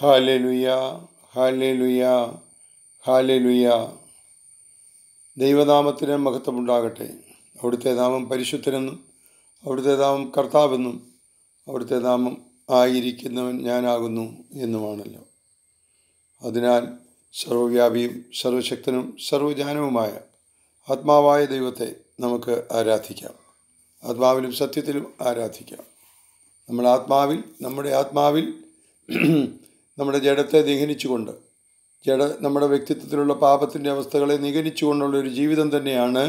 ഹാലലുയ ഹാലലുയ ഹാലലുയ ദൈവനാമത്തിന് മഹത്വമുണ്ടാകട്ടെ അവിടുത്തെ നാമം പരിശുദ്ധനെന്നും അവിടുത്തെ നാമം കർത്താവെന്നും അവിടുത്തെ നാമം ആയിരിക്കുന്നവൻ ഞാനാകുന്നു എന്നുമാണല്ലോ അതിനാൽ സർവവ്യാപിയും സർവശക്തനും സർവജാനവുമായ ആത്മാവായ ദൈവത്തെ നമുക്ക് ആരാധിക്കാം ആത്മാവിലും സത്യത്തിലും ആരാധിക്കാം നമ്മൾ ആത്മാവിൽ നമ്മുടെ ആത്മാവിൽ നമ്മുടെ ജഡത്തെ നിഹനിച്ചുകൊണ്ട് ജഡ നമ്മുടെ വ്യക്തിത്വത്തിലുള്ള പാപത്തിൻ്റെ അവസ്ഥകളെ നിഗനിച്ചുകൊണ്ടുള്ള ഒരു ജീവിതം തന്നെയാണ്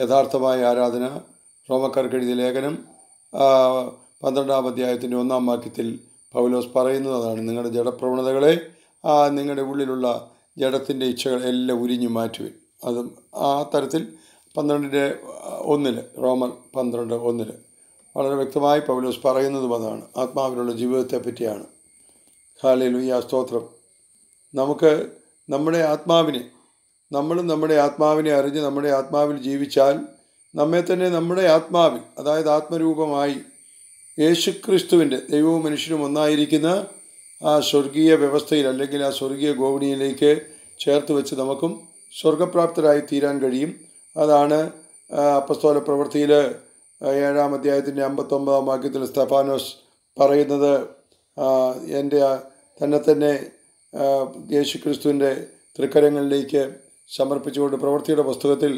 യഥാർത്ഥമായ ആരാധന റോമക്കാർക്ക് എഴുതിയ ലേഖനം പന്ത്രണ്ടാം അധ്യായത്തിൻ്റെ ഒന്നാം വാക്യത്തിൽ പൗലോസ് പറയുന്നത് അതാണ് നിങ്ങളുടെ ജഡപ്രവണതകളെ ആ നിങ്ങളുടെ ഉള്ളിലുള്ള ജഡത്തിൻ്റെ ഇച്ഛകൾ എല്ലാം ഉരിഞ്ഞു മാറ്റുവിൻ അതും ആ തരത്തിൽ പന്ത്രണ്ടിൻ്റെ ഒന്നിൽ റോമർ പന്ത്രണ്ട് ഒന്നിൽ വളരെ വ്യക്തമായി പൗലോസ് പറയുന്നതും അതാണ് ആത്മാവിലുള്ള ജീവിതത്തെ പറ്റിയാണ് ഹാലയിലുയ്യ സ്തോത്രം നമുക്ക് നമ്മുടെ ആത്മാവിനെ നമ്മൾ നമ്മുടെ ആത്മാവിനെ അറിഞ്ഞ് നമ്മുടെ ആത്മാവിൽ ജീവിച്ചാൽ നമ്മെ തന്നെ നമ്മുടെ ആത്മാവിൽ അതായത് ആത്മരൂപമായി യേശുക്രിസ്തുവിൻ്റെ ദൈവവും മനുഷ്യനും ഒന്നായിരിക്കുന്ന ആ സ്വർഗീയ വ്യവസ്ഥയിൽ അല്ലെങ്കിൽ ആ സ്വർഗീയ ഗോവണിയിലേക്ക് ചേർത്ത് വെച്ച് നമുക്കും സ്വർഗപ്രാപ്തരായി തീരാൻ കഴിയും അതാണ് അപ്പസ്തോല പ്രവൃത്തിയിൽ ഏഴാം അധ്യായത്തിൻ്റെ അമ്പത്തൊമ്പതാം വാക്യത്തിൽ സ്തഫാനോസ് പറയുന്നത് എൻ്റെ തന്നെ തന്നെ ക്രിസ്തുവിൻ്റെ തൃക്കരങ്ങളിലേക്ക് സമർപ്പിച്ചുകൊണ്ട് പ്രവൃത്തിയുടെ പുസ്തകത്തിൽ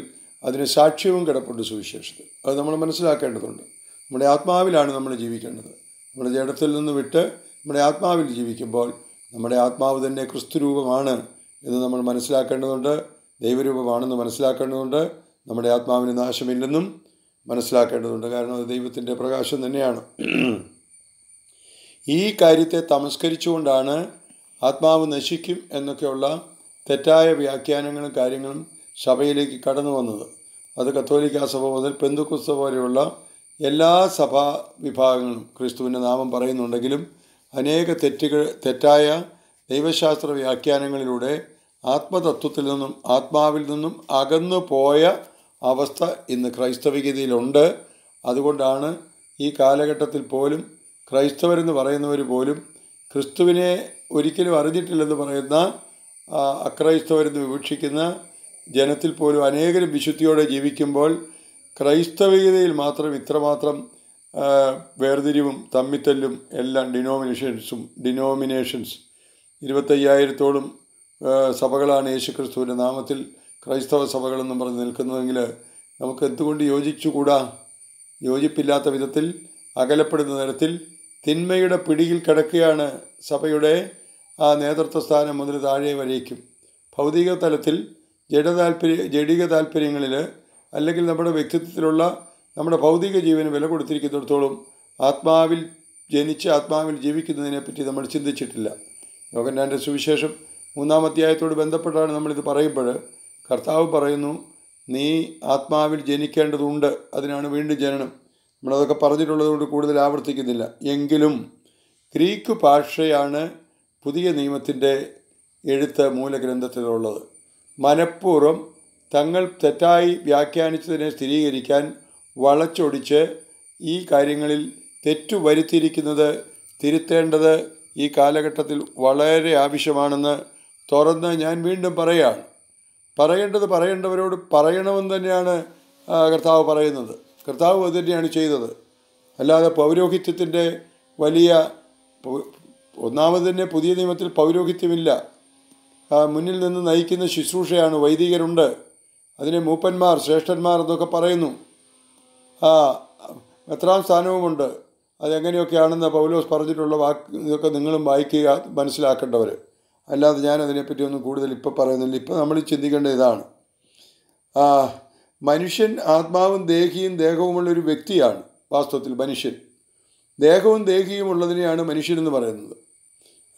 അതിന് സാക്ഷ്യവും കിടപ്പുണ്ട് സുവിശേഷത്തിൽ അത് നമ്മൾ മനസ്സിലാക്കേണ്ടതുണ്ട് നമ്മുടെ ആത്മാവിലാണ് നമ്മൾ ജീവിക്കേണ്ടത് നമ്മുടെ ജഡത്തിൽ നിന്ന് വിട്ട് നമ്മുടെ ആത്മാവിൽ ജീവിക്കുമ്പോൾ നമ്മുടെ ആത്മാവ് തന്നെ ക്രിസ്തുരൂപമാണ് എന്ന് നമ്മൾ മനസ്സിലാക്കേണ്ടതുണ്ട് ദൈവരൂപമാണെന്ന് മനസ്സിലാക്കേണ്ടതുണ്ട് നമ്മുടെ ആത്മാവിന് നാശമില്ലെന്നും മനസ്സിലാക്കേണ്ടതുണ്ട് കാരണം അത് ദൈവത്തിൻ്റെ പ്രകാശം തന്നെയാണ് ഈ കാര്യത്തെ തമസ്കരിച്ചുകൊണ്ടാണ് ആത്മാവ് നശിക്കും എന്നൊക്കെയുള്ള തെറ്റായ വ്യാഖ്യാനങ്ങളും കാര്യങ്ങളും സഭയിലേക്ക് കടന്നു വന്നത് അത് കത്തോലിക്ക സഭ മുതൽ പെന്തുക്കുസ്ത പോലെയുള്ള എല്ലാ സഭാ വിഭാഗങ്ങളും ക്രിസ്തുവിൻ്റെ നാമം പറയുന്നുണ്ടെങ്കിലും അനേക തെറ്റുകൾ തെറ്റായ ദൈവശാസ്ത്ര വ്യാഖ്യാനങ്ങളിലൂടെ ആത്മതത്വത്തിൽ നിന്നും ആത്മാവിൽ നിന്നും അകന്നു പോയ അവസ്ഥ ഇന്ന് ക്രൈസ്തവികതയിലുണ്ട് അതുകൊണ്ടാണ് ഈ കാലഘട്ടത്തിൽ പോലും ക്രൈസ്തവരെന്ന് പറയുന്നവർ പോലും ക്രിസ്തുവിനെ ഒരിക്കലും അറിഞ്ഞിട്ടില്ലെന്ന് പറയുന്ന അക്രൈസ്തവരെന്ന് വിവക്ഷിക്കുന്ന ജനത്തിൽ പോലും അനേകരും വിശുദ്ധിയോടെ ജീവിക്കുമ്പോൾ ക്രൈസ്തവികതയിൽ മാത്രം ഇത്രമാത്രം വേർതിരിവും തമ്മിത്തല്ലും എല്ലാം ഡിനോമിനേഷൻസും ഡിനോമിനേഷൻസ് ഇരുപത്തയ്യായിരത്തോളം സഭകളാണ് ക്രിസ്തുവിൻ്റെ നാമത്തിൽ ക്രൈസ്തവ സഭകളെന്നും പറഞ്ഞ് നിൽക്കുന്നതെങ്കിൽ നമുക്ക് എന്തുകൊണ്ട് യോജിച്ചുകൂടാ യോജിപ്പില്ലാത്ത വിധത്തിൽ അകലപ്പെടുന്ന തരത്തിൽ തിന്മയുടെ പിടിയിൽ കിടക്കുകയാണ് സഭയുടെ ആ നേതൃത്വ സ്ഥാനം മുതൽ താഴെ വരേക്കും ഭൗതിക തലത്തിൽ ജഡതാൽപര്യ ജഡിക താല്പര്യങ്ങളിൽ അല്ലെങ്കിൽ നമ്മുടെ വ്യക്തിത്വത്തിലുള്ള നമ്മുടെ ഭൗതിക ജീവന് വില കൊടുത്തിരിക്കുന്നിടത്തോളം ആത്മാവിൽ ജനിച്ച് ആത്മാവിൽ ജീവിക്കുന്നതിനെപ്പറ്റി നമ്മൾ ചിന്തിച്ചിട്ടില്ല യോഗനാൻ്റെ സുവിശേഷം മൂന്നാം അധ്യായത്തോട് ബന്ധപ്പെട്ടാണ് നമ്മളിത് പറയുമ്പോൾ കർത്താവ് പറയുന്നു നീ ആത്മാവിൽ ജനിക്കേണ്ടതുണ്ട് അതിനാണ് വീണ്ടും ജനനം നമ്മളതൊക്കെ പറഞ്ഞിട്ടുള്ളതുകൊണ്ട് കൂടുതൽ ആവർത്തിക്കുന്നില്ല എങ്കിലും ഗ്രീക്ക് ഭാഷയാണ് പുതിയ നിയമത്തിൻ്റെ എഴുത്ത് മൂലഗ്രന്ഥത്തിലുള്ളത് മനഃപൂർവ്വം തങ്ങൾ തെറ്റായി വ്യാഖ്യാനിച്ചതിനെ സ്ഥിരീകരിക്കാൻ വളച്ചൊടിച്ച് ഈ കാര്യങ്ങളിൽ തെറ്റു വരുത്തിയിരിക്കുന്നത് തിരുത്തേണ്ടത് ഈ കാലഘട്ടത്തിൽ വളരെ ആവശ്യമാണെന്ന് തുറന്ന് ഞാൻ വീണ്ടും പറയുകയാണ് പറയേണ്ടത് പറയേണ്ടവരോട് പറയണമെന്ന് തന്നെയാണ് കർത്താവ് പറയുന്നത് കർത്താവ് അത് തന്നെയാണ് ചെയ്തത് അല്ലാതെ പൗരോഹിത്യത്തിൻ്റെ വലിയ ഒന്നാമത് തന്നെ പുതിയ നിയമത്തിൽ പൗരോഹിത്യമില്ല മുന്നിൽ നിന്ന് നയിക്കുന്ന ശുശ്രൂഷയാണ് വൈദികരുണ്ട് അതിനെ മൂപ്പന്മാർ ശ്രേഷ്ഠന്മാർ എന്നൊക്കെ പറയുന്നു ആ എത്രാം സ്ഥാനവുമുണ്ട് അതെങ്ങനെയൊക്കെയാണെന്ന് പൗലോസ് പറഞ്ഞിട്ടുള്ള വാക്ക് ഇതൊക്കെ നിങ്ങളും വായിക്കുക മനസ്സിലാക്കേണ്ടവർ അല്ലാതെ ഞാൻ അതിനെപ്പറ്റി ഒന്നും കൂടുതൽ ഇപ്പോൾ പറയുന്നില്ല ഇപ്പോൾ നമ്മൾ ചിന്തിക്കേണ്ട ഇതാണ് മനുഷ്യൻ ആത്മാവും ദേഹിയും ദേഹവുമുള്ള ഒരു വ്യക്തിയാണ് വാസ്തവത്തിൽ മനുഷ്യൻ ദേഹവും ദേഹിയും ഉള്ളതിനെയാണ് മനുഷ്യനെന്ന് പറയുന്നത്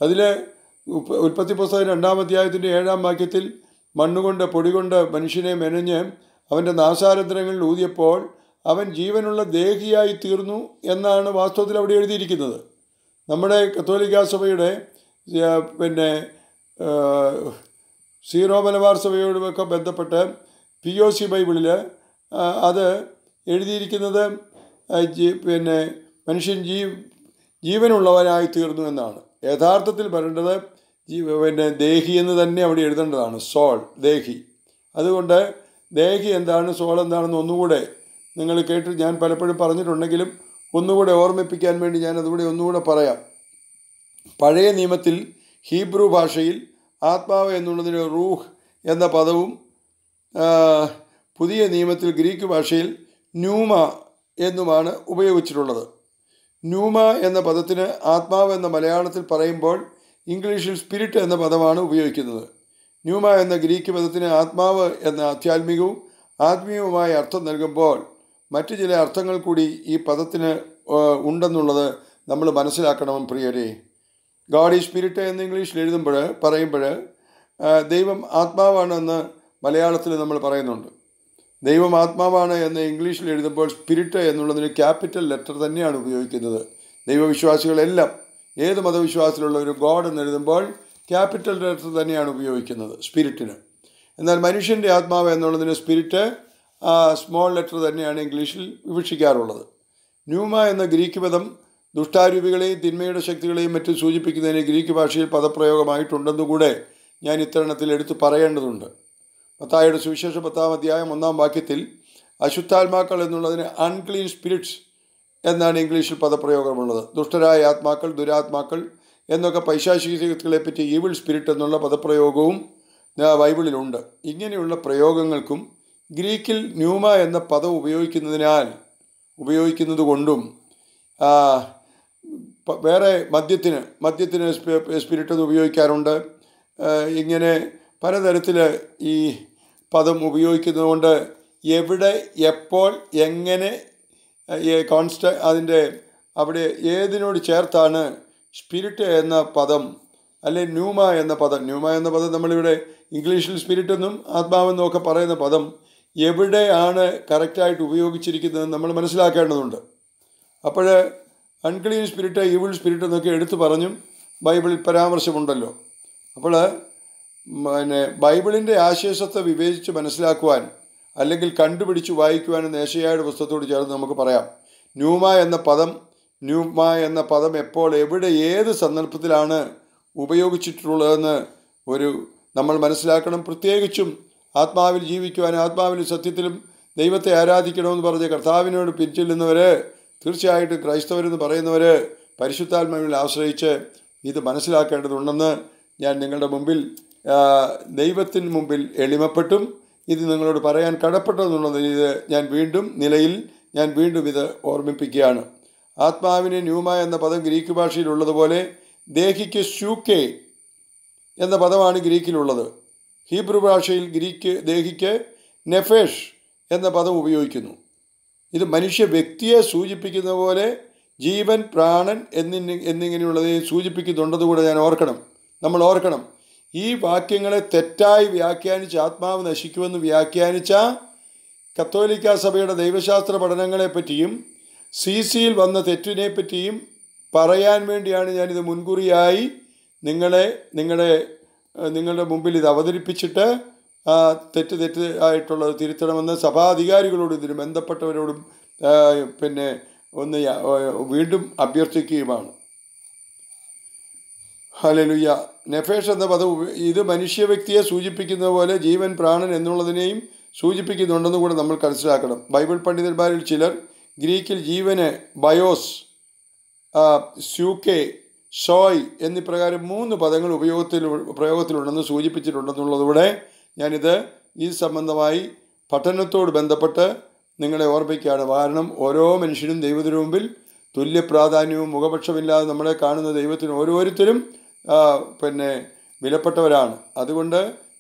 അതിൽ ഉൽപ്പത്തി പുസ്തകം രണ്ടാം അധ്യായത്തിൻ്റെ ഏഴാം വാക്യത്തിൽ മണ്ണുകൊണ്ട് പൊടികൊണ്ട് മനുഷ്യനെ മെനഞ്ഞ് അവൻ്റെ നാശാരദ്രങ്ങളിൽ ഊതിയപ്പോൾ അവൻ ജീവനുള്ള ദേഹിയായി തീർന്നു എന്നാണ് വാസ്തവത്തിൽ അവിടെ എഴുതിയിരിക്കുന്നത് നമ്മുടെ കത്തോലിക്കാ സഭയുടെ പിന്നെ സീറോ മലബാർ സഭയോടുമൊക്കെ ബന്ധപ്പെട്ട് പി ഒ സി ബൈബിളിൽ അത് എഴുതിയിരിക്കുന്നത് പിന്നെ മനുഷ്യൻ ജീ ജീവനുള്ളവനായി തീർന്നു എന്നാണ് യഥാർത്ഥത്തിൽ പറയേണ്ടത് പിന്നെ ദേഹി എന്ന് തന്നെ അവിടെ എഴുതേണ്ടതാണ് സോൾ ദേഹി അതുകൊണ്ട് ദേഹി എന്താണ് സോൾ എന്താണെന്ന് ഒന്നുകൂടെ നിങ്ങൾ കേട്ട് ഞാൻ പലപ്പോഴും പറഞ്ഞിട്ടുണ്ടെങ്കിലും ഒന്നുകൂടെ ഓർമ്മിപ്പിക്കാൻ വേണ്ടി ഞാൻ അതുകൂടെ ഒന്നുകൂടെ പറയാം പഴയ നിയമത്തിൽ ഹീബ്രു ഭാഷയിൽ ആത്മാവ് എന്നുള്ളതിന് റൂഹ് എന്ന പദവും പുതിയ നിയമത്തിൽ ഗ്രീക്ക് ഭാഷയിൽ ന്യൂമ എന്നുമാണ് ഉപയോഗിച്ചിട്ടുള്ളത് ന്യൂമ എന്ന പദത്തിന് ആത്മാവ് എന്ന മലയാളത്തിൽ പറയുമ്പോൾ ഇംഗ്ലീഷിൽ സ്പിരിറ്റ് എന്ന പദമാണ് ഉപയോഗിക്കുന്നത് ന്യൂമ എന്ന ഗ്രീക്ക് പദത്തിന് ആത്മാവ് എന്ന ആധ്യാത്മികവും ആത്മീയവുമായ അർത്ഥം നൽകുമ്പോൾ മറ്റു ചില അർത്ഥങ്ങൾ കൂടി ഈ പദത്തിന് ഉണ്ടെന്നുള്ളത് നമ്മൾ മനസ്സിലാക്കണം പ്രിയരെ ഗാഡ് ഈ സ്പിരിറ്റ് എന്ന് ഇംഗ്ലീഷിൽ എഴുതുമ്പോൾ പറയുമ്പോൾ ദൈവം ആത്മാവാണെന്ന് മലയാളത്തിൽ നമ്മൾ പറയുന്നുണ്ട് ദൈവം ആത്മാവാണ് എന്ന് ഇംഗ്ലീഷിൽ എഴുതുമ്പോൾ സ്പിരിറ്റ് എന്നുള്ളതിന് ക്യാപിറ്റൽ ലെറ്റർ തന്നെയാണ് ഉപയോഗിക്കുന്നത് ദൈവവിശ്വാസികളെല്ലാം ഏത് മതവിശ്വാസത്തിലുള്ള ഒരു ഗോഡ് എന്ന് എഴുതുമ്പോൾ ക്യാപിറ്റൽ ലെറ്റർ തന്നെയാണ് ഉപയോഗിക്കുന്നത് സ്പിരിറ്റിന് എന്നാൽ മനുഷ്യൻ്റെ ആത്മാവ് എന്നുള്ളതിന് സ്പിരിറ്റ് സ്മോൾ ലെറ്റർ തന്നെയാണ് ഇംഗ്ലീഷിൽ വിവക്ഷിക്കാറുള്ളത് ന്യൂമ എന്ന ഗ്രീക്ക് പദം ദുഷ്ടാരൂപികളെയും തിന്മയുടെ ശക്തികളെയും മറ്റും സൂചിപ്പിക്കുന്നതിന് ഗ്രീക്ക് ഭാഷയിൽ പദപ്രയോഗമായിട്ടുണ്ടെന്നുകൂടെ ഞാൻ ഇത്തരണത്തിൽ എടുത്തു പറയേണ്ടതുണ്ട് മത്തായുടെ സുവിശേഷം പത്താം അധ്യായം ഒന്നാം വാക്യത്തിൽ അശുദ്ധാത്മാക്കൾ എന്നുള്ളതിന് അൺക്ലീൻ സ്പിരിറ്റ്സ് എന്നാണ് ഇംഗ്ലീഷിൽ പദപ്രയോഗമുള്ളത് ദുഷ്ടരായ ആത്മാക്കൾ ദുരാത്മാക്കൾ എന്നൊക്കെ പൈശാശികളെ പറ്റി ഈവിൾ സ്പിരിറ്റ് എന്നുള്ള പദപ്രയോഗവും ബൈബിളിലുണ്ട് ഇങ്ങനെയുള്ള പ്രയോഗങ്ങൾക്കും ഗ്രീക്കിൽ ന്യൂമ എന്ന പദം ഉപയോഗിക്കുന്നതിനാൽ ഉപയോഗിക്കുന്നത് കൊണ്ടും വേറെ മദ്യത്തിന് മദ്യത്തിന് സ്പിരിറ്റ് എന്ന് ഉപയോഗിക്കാറുണ്ട് ഇങ്ങനെ പലതരത്തിൽ ഈ പദം ഉപയോഗിക്കുന്നതുകൊണ്ട് എവിടെ എപ്പോൾ എങ്ങനെ കോൺസ്റ്റ അതിൻ്റെ അവിടെ ഏതിനോട് ചേർത്താണ് സ്പിരിറ്റ് എന്ന പദം അല്ലെ ന്യൂമ എന്ന പദം ന്യൂമ എന്ന പദം നമ്മളിവിടെ ഇംഗ്ലീഷിൽ സ്പിരിറ്റ് എന്നും ആത്മാവെന്നും ഒക്കെ പറയുന്ന പദം എവിടെയാണ് കറക്റ്റായിട്ട് ഉപയോഗിച്ചിരിക്കുന്നത് നമ്മൾ മനസ്സിലാക്കേണ്ടതുണ്ട് അപ്പോൾ അൺക്ലീൻ സ്പിരിറ്റ് ഈവിൾ സ്പിരിറ്റ് എന്നൊക്കെ എടുത്തു പറഞ്ഞും ബൈബിളിൽ പരാമർശമുണ്ടല്ലോ അപ്പോൾ പിന്നെ ബൈബിളിൻ്റെ ആശേഷത്തെ വിവേചിച്ച് മനസ്സിലാക്കുവാൻ അല്ലെങ്കിൽ കണ്ടുപിടിച്ച് വായിക്കുവാനെന്ന് ഏഷയായുടെ പുസ്തകത്തോട് ചേർന്ന് നമുക്ക് പറയാം ന്യൂമ എന്ന പദം ന്യൂമ എന്ന പദം എപ്പോൾ എവിടെ ഏത് സന്ദർഭത്തിലാണ് ഉപയോഗിച്ചിട്ടുള്ളതെന്ന് ഒരു നമ്മൾ മനസ്സിലാക്കണം പ്രത്യേകിച്ചും ആത്മാവിൽ ജീവിക്കുവാൻ ആത്മാവിൽ സത്യത്തിലും ദൈവത്തെ ആരാധിക്കണമെന്ന് പറഞ്ഞ് കർത്താവിനോട് പിരിച്ചില്ലുന്നവർ തീർച്ചയായിട്ടും ക്രൈസ്തവരെന്ന് പറയുന്നവർ പരിശുദ്ധാത്മാവിൽ ആശ്രയിച്ച് ഇത് മനസ്സിലാക്കേണ്ടതുണ്ടെന്ന് ഞാൻ നിങ്ങളുടെ മുമ്പിൽ ദൈവത്തിന് മുമ്പിൽ എളിമപ്പെട്ടും ഇത് നിങ്ങളോട് പറയാൻ കടപ്പെട്ടതെന്നുള്ളത് ഇത് ഞാൻ വീണ്ടും നിലയിൽ ഞാൻ വീണ്ടും ഇത് ഓർമ്മിപ്പിക്കുകയാണ് ആത്മാവിനെ ന്യൂമ എന്ന പദം ഗ്രീക്ക് ഭാഷയിലുള്ളതുപോലെ ദേഹിക്ക് ശൂക്കെ എന്ന പദമാണ് ഗ്രീക്കിലുള്ളത് ഹീബ്രു ഭാഷയിൽ ഗ്രീക്ക് ദേഹിക്ക് നെഫേഷ് എന്ന പദം ഉപയോഗിക്കുന്നു ഇത് മനുഷ്യ വ്യക്തിയെ സൂചിപ്പിക്കുന്ന പോലെ ജീവൻ പ്രാണൻ എന്നിങ്ങനെയുള്ളതിനെ സൂചിപ്പിക്കുന്നുണ്ടതുകൂടെ ഞാൻ ഓർക്കണം നമ്മൾ ഓർക്കണം ഈ വാക്യങ്ങളെ തെറ്റായി വ്യാഖ്യാനിച്ച് ആത്മാവ് നശിക്കുമെന്ന് വ്യാഖ്യാനിച്ച കത്തോലിക്ക സഭയുടെ ദൈവശാസ്ത്ര പഠനങ്ങളെപ്പറ്റിയും സി സിയിൽ വന്ന തെറ്റിനെപ്പറ്റിയും പറയാൻ വേണ്ടിയാണ് ഞാനിത് മുൻകൂറിയായി നിങ്ങളെ നിങ്ങളുടെ നിങ്ങളുടെ മുമ്പിൽ ഇത് അവതരിപ്പിച്ചിട്ട് തെറ്റ് തെറ്റ് ആയിട്ടുള്ളത് തിരുത്തണമെന്ന് സഭാധികാരികളോടും ഇതിന് ബന്ധപ്പെട്ടവരോടും പിന്നെ ഒന്ന് വീണ്ടും അഭ്യർത്ഥിക്കുകയുമാണ് ഹലലുയ്യ നെഫേഷ് എന്ന പദം ഇത് മനുഷ്യ വ്യക്തിയെ സൂചിപ്പിക്കുന്ന പോലെ ജീവൻ പ്രാണൻ എന്നുള്ളതിനെയും സൂചിപ്പിക്കുന്നുണ്ടെന്ന് കൂടെ നമ്മൾ മനസ്സിലാക്കണം ബൈബിൾ പണ്ഡിതന്മാരിൽ ചിലർ ഗ്രീക്കിൽ ജീവന് ബയോസ് സ്യൂക്കെ ഷോയ് എന്നിപ്രകാരം മൂന്ന് പദങ്ങൾ ഉപയോഗത്തിൽ പ്രയോഗത്തിലുണ്ടെന്ന് സൂചിപ്പിച്ചിട്ടുണ്ടെന്നുള്ളതോടെ ഞാനിത് ഈ സംബന്ധമായി പഠനത്തോട് ബന്ധപ്പെട്ട് നിങ്ങളെ ഓർമ്മിക്കുകയാണ് കാരണം ഓരോ മനുഷ്യനും ദൈവത്തിനു മുമ്പിൽ തുല്യ പ്രാധാന്യവും മുഖപക്ഷമില്ലാതെ നമ്മളെ കാണുന്ന ദൈവത്തിന് ഓരോരുത്തരും പിന്നെ വിലപ്പെട്ടവരാണ് അതുകൊണ്ട്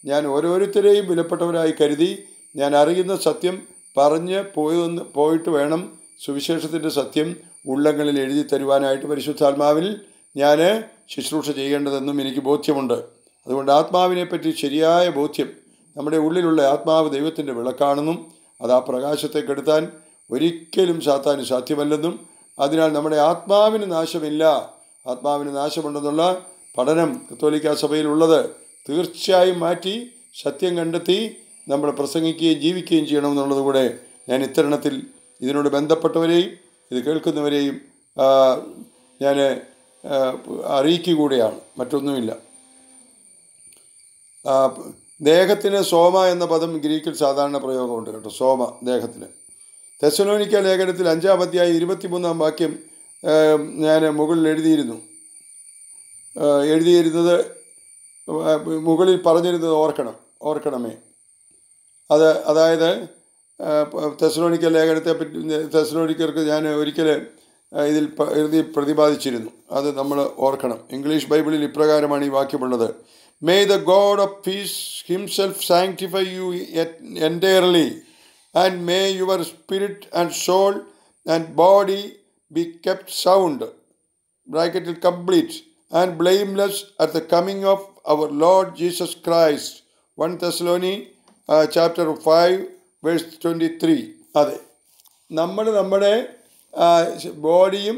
ഞാൻ ഓരോരുത്തരെയും വിലപ്പെട്ടവരായി കരുതി ഞാൻ അറിയുന്ന സത്യം പറഞ്ഞ് പോയി പോയിട്ട് വേണം സുവിശേഷത്തിൻ്റെ സത്യം ഉള്ളങ്ങളിൽ എഴുതി തരുവാനായിട്ട് പരിശുദ്ധാത്മാവിൽ ഞാൻ ശുശ്രൂഷ ചെയ്യേണ്ടതെന്നും എനിക്ക് ബോധ്യമുണ്ട് അതുകൊണ്ട് ആത്മാവിനെപ്പറ്റി ശരിയായ ബോധ്യം നമ്മുടെ ഉള്ളിലുള്ള ആത്മാവ് ദൈവത്തിൻ്റെ വിളക്കാണെന്നും അത് ആ പ്രകാശത്തെ കെടുത്താൻ ഒരിക്കലും സാത്താൻ സാധ്യമല്ലെന്നും അതിനാൽ നമ്മുടെ ആത്മാവിന് നാശമില്ല ആത്മാവിന് നാശമുണ്ടെന്നുള്ള പഠനം കത്തോലിക്ക സഭയിലുള്ളത് തീർച്ചയായും മാറ്റി സത്യം കണ്ടെത്തി നമ്മൾ പ്രസംഗിക്കുകയും ജീവിക്കുകയും ചെയ്യണമെന്നുള്ളത് കൂടെ ഞാൻ ഇത്തരണത്തിൽ ഇതിനോട് ബന്ധപ്പെട്ടവരെയും ഇത് കേൾക്കുന്നവരെയും ഞാൻ അറിയിക്കുകൂടെയാണ് മറ്റൊന്നുമില്ല ദേഹത്തിന് സോമ എന്ന പദം ഗ്രീക്കിൽ സാധാരണ പ്രയോഗമുണ്ട് കേട്ടോ സോമ ദേഹത്തിന് തെസലോനിക്ക ലേഖനത്തിൽ അഞ്ചാം അധ്യായം ഇരുപത്തിമൂന്നാം വാക്യം ഞാൻ മുകളിൽ എഴുതിയിരുന്നു എഴുതിയിരുന്നത് മുകളിൽ പറഞ്ഞിരുന്നത് ഓർക്കണം ഓർക്കണമേ അത് അതായത് തെസ്ലോണിക്ക ലേഖനത്തെ പറ്റി തെസ്ലോണിക്കർക്ക് ഞാൻ ഒരിക്കൽ ഇതിൽ എഴുതി പ്രതിപാദിച്ചിരുന്നു അത് നമ്മൾ ഓർക്കണം ഇംഗ്ലീഷ് ബൈബിളിൽ ഇപ്രകാരമാണ് ഈ വാക്യമുള്ളത് may the God of peace himself sanctify you entirely and may your spirit and soul and body be kept sound ബ്രാക്കറ്റിൽ complete and blameless at the coming of our Lord Jesus Christ. 1 Thessalonians uh, chapter 5 verse 23. അതെ നമ്മൾ നമ്മുടെ ബോഡിയും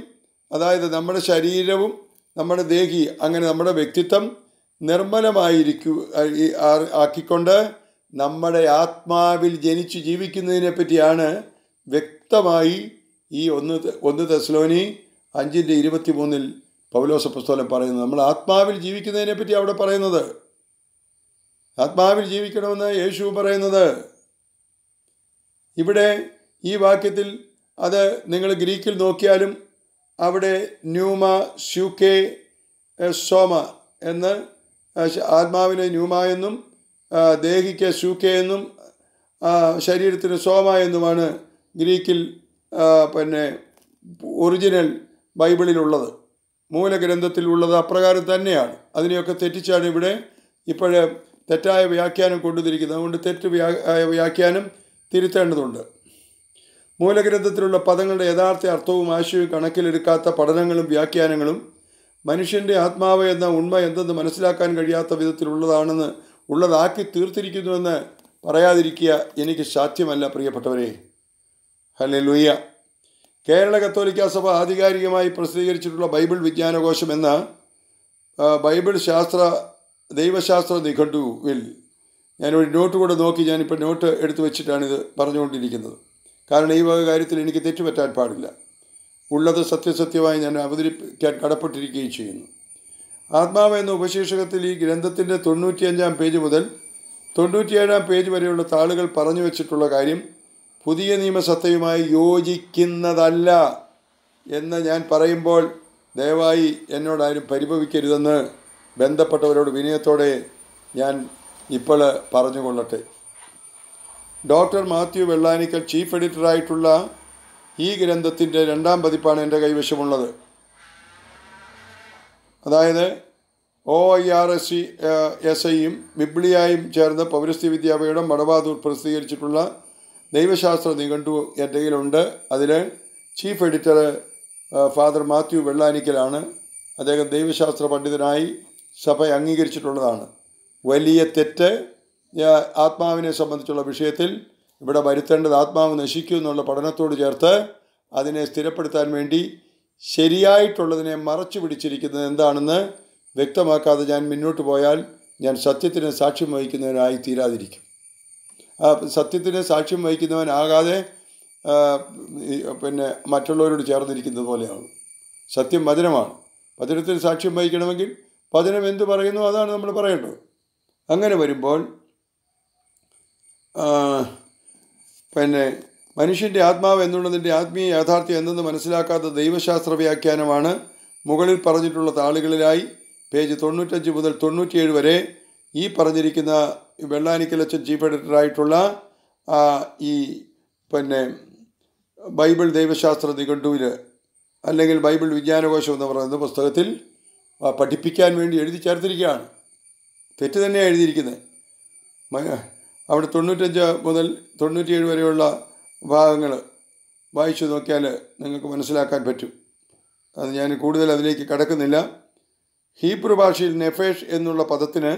അതായത് നമ്മുടെ ശരീരവും നമ്മുടെ ദേഹി അങ്ങനെ നമ്മുടെ വ്യക്തിത്വം നിർമ്മലമായിരിക്കൂ ആക്കിക്കൊണ്ട് നമ്മുടെ ആത്മാവിൽ ജനിച്ച് ജീവിക്കുന്നതിനെ പറ്റിയാണ് വ്യക്തമായി ഈ ഒന്ന് ഒന്ന് തെസ്ലോനി അഞ്ചിൻ്റെ ഇരുപത്തി മൂന്നിൽ പൗലോസ പുസ്തകം പറയുന്നത് നമ്മൾ ആത്മാവിൽ പറ്റി അവിടെ പറയുന്നത് ആത്മാവിൽ ജീവിക്കണമെന്ന് യേശു പറയുന്നത് ഇവിടെ ഈ വാക്യത്തിൽ അത് നിങ്ങൾ ഗ്രീക്കിൽ നോക്കിയാലും അവിടെ ന്യൂമ സ്യൂക്കെ സോമ എന്ന് ആത്മാവിനെ ന്യൂമ എന്നും ദേഹിക്ക് സൂക്കെ എന്നും ശരീരത്തിന് സോമ എന്നുമാണ് ഗ്രീക്കിൽ പിന്നെ ഒറിജിനൽ ബൈബിളിലുള്ളത് മൂലഗ്രന്ഥത്തിൽ ഉള്ളത് അപ്രകാരം തന്നെയാണ് അതിനെയൊക്കെ തെറ്റിച്ചാണ് ഇവിടെ ഇപ്പോഴേ തെറ്റായ വ്യാഖ്യാനം കൊണ്ടുവന്നിരിക്കുന്നത് അതുകൊണ്ട് തെറ്റ് വ്യാഖ്യാനം തിരുത്തേണ്ടതുണ്ട് മൂലഗ്രന്ഥത്തിലുള്ള പദങ്ങളുടെ യഥാർത്ഥ അർത്ഥവും ആശയവും കണക്കിലെടുക്കാത്ത പഠനങ്ങളും വ്യാഖ്യാനങ്ങളും മനുഷ്യൻ്റെ ആത്മാവ് എന്ന ഉണ്മ എന്തെന്ന് മനസ്സിലാക്കാൻ കഴിയാത്ത വിധത്തിലുള്ളതാണെന്ന് ഉള്ളതാക്കി തീർത്തിരിക്കുന്നുവെന്ന് പറയാതിരിക്കുക എനിക്ക് സാധ്യമല്ല പ്രിയപ്പെട്ടവരെ ഹലേ ലുയ്യ കേരള കത്തോലിക്ക സഭ ആധികാരികമായി പ്രസിദ്ധീകരിച്ചിട്ടുള്ള ബൈബിൾ വിജ്ഞാനകോശം എന്ന ബൈബിൾ ശാസ്ത്ര ദൈവശാസ്ത്ര നിഘണ്ടുവിൽ ഞാനൊരു നോട്ട് കൂടെ നോക്കി ഞാനിപ്പോൾ നോട്ട് എടുത്തു വെച്ചിട്ടാണിത് പറഞ്ഞുകൊണ്ടിരിക്കുന്നത് കാരണം ഈ വക കാര്യത്തിൽ എനിക്ക് തെറ്റുപറ്റാൻ പാടില്ല ഉള്ളത് സത്യസത്യമായി ഞാൻ അവതരിപ്പിക്കാൻ കടപ്പെട്ടിരിക്കുകയും ചെയ്യുന്നു ആത്മാവ് എന്ന ഉപശീർഷകത്തിൽ ഈ ഗ്രന്ഥത്തിൻ്റെ തൊണ്ണൂറ്റിയഞ്ചാം പേജ് മുതൽ തൊണ്ണൂറ്റിയേഴാം പേജ് വരെയുള്ള താളുകൾ പറഞ്ഞു വെച്ചിട്ടുള്ള കാര്യം പുതിയ നിയമസത്തയുമായി യോജിക്കുന്നതല്ല എന്ന് ഞാൻ പറയുമ്പോൾ ദയവായി എന്നോടാരും പരിഭവിക്കരുതെന്ന് ബന്ധപ്പെട്ടവരോട് വിനയത്തോടെ ഞാൻ ഇപ്പോൾ പറഞ്ഞുകൊള്ളട്ടെ ഡോക്ടർ മാത്യു വെള്ളാനിക്കൽ ചീഫ് എഡിറ്ററായിട്ടുള്ള ഈ ഗ്രന്ഥത്തിൻ്റെ രണ്ടാം പതിപ്പാണ് എൻ്റെ കൈവശമുള്ളത് അതായത് O I R S C S ഐയും ബിബ്ലിയായും ചേർന്ന് പൗരസ്ത്യ വിദ്യാപീഠം മടവാതൂർ പ്രസിദ്ധീകരിച്ചിട്ടുള്ള ദൈവശാസ്ത്ര നിഘണ്ടു എൻ്റെ കയ്യിലുണ്ട് അതിൽ ചീഫ് എഡിറ്റർ ഫാദർ മാത്യു വെള്ളാനിക്കലാണ് അദ്ദേഹം ദൈവശാസ്ത്ര പണ്ഡിതനായി സഭ അംഗീകരിച്ചിട്ടുള്ളതാണ് വലിയ തെറ്റ് ആത്മാവിനെ സംബന്ധിച്ചുള്ള വിഷയത്തിൽ ഇവിടെ വരുത്തേണ്ടത് ആത്മാവ് നശിക്കൂ എന്നുള്ള പഠനത്തോട് ചേർത്ത് അതിനെ സ്ഥിരപ്പെടുത്താൻ വേണ്ടി ശരിയായിട്ടുള്ളതിനെ മറച്ചു പിടിച്ചിരിക്കുന്നത് എന്താണെന്ന് വ്യക്തമാക്കാതെ ഞാൻ മുന്നോട്ട് പോയാൽ ഞാൻ സത്യത്തിന് സാക്ഷ്യം വഹിക്കുന്നതിനായി തീരാതിരിക്കും സത്യത്തിന് സാക്ഷ്യം വഹിക്കുന്നവനാകാതെ പിന്നെ മറ്റുള്ളവരോട് ചേർന്നിരിക്കുന്നത് പോലെയാണ് സത്യം വചനമാണ് വചനത്തിന് സാക്ഷ്യം വഹിക്കണമെങ്കിൽ വചനം എന്ത് പറയുന്നു അതാണ് നമ്മൾ പറയേണ്ടത് അങ്ങനെ വരുമ്പോൾ പിന്നെ മനുഷ്യൻ്റെ ആത്മാവ് എന്നുള്ളതിൻ്റെ ആത്മീയ യാഥാർത്ഥ്യം എന്തെന്ന് മനസ്സിലാക്കാത്ത ദൈവശാസ്ത്ര വ്യാഖ്യാനമാണ് മുകളിൽ പറഞ്ഞിട്ടുള്ള താളുകളിലായി പേജ് തൊണ്ണൂറ്റഞ്ച് മുതൽ തൊണ്ണൂറ്റിയേഴ് വരെ ഈ പറഞ്ഞിരിക്കുന്ന വെള്ളാനിക്കലച്ചൻ ചീഫ് എഡിറ്ററായിട്ടുള്ള ഈ പിന്നെ ബൈബിൾ ദൈവശാസ്ത്ര നിഘണ്ടുവിൽ അല്ലെങ്കിൽ ബൈബിൾ വിജ്ഞാനകോശം എന്ന് പറയുന്ന പുസ്തകത്തിൽ പഠിപ്പിക്കാൻ വേണ്ടി എഴുതി ചേർത്തിരിക്കുകയാണ് തെറ്റ് തന്നെയാണ് എഴുതിയിരിക്കുന്നത് അവിടെ തൊണ്ണൂറ്റഞ്ച് മുതൽ തൊണ്ണൂറ്റിയേഴ് വരെയുള്ള ഭാഗങ്ങൾ വായിച്ചു നോക്കിയാൽ നിങ്ങൾക്ക് മനസ്സിലാക്കാൻ പറ്റും അത് ഞാൻ കൂടുതൽ അതിലേക്ക് കടക്കുന്നില്ല ഹീബ്രു ഭാഷയിൽ നെഫേഷ് എന്നുള്ള പദത്തിന്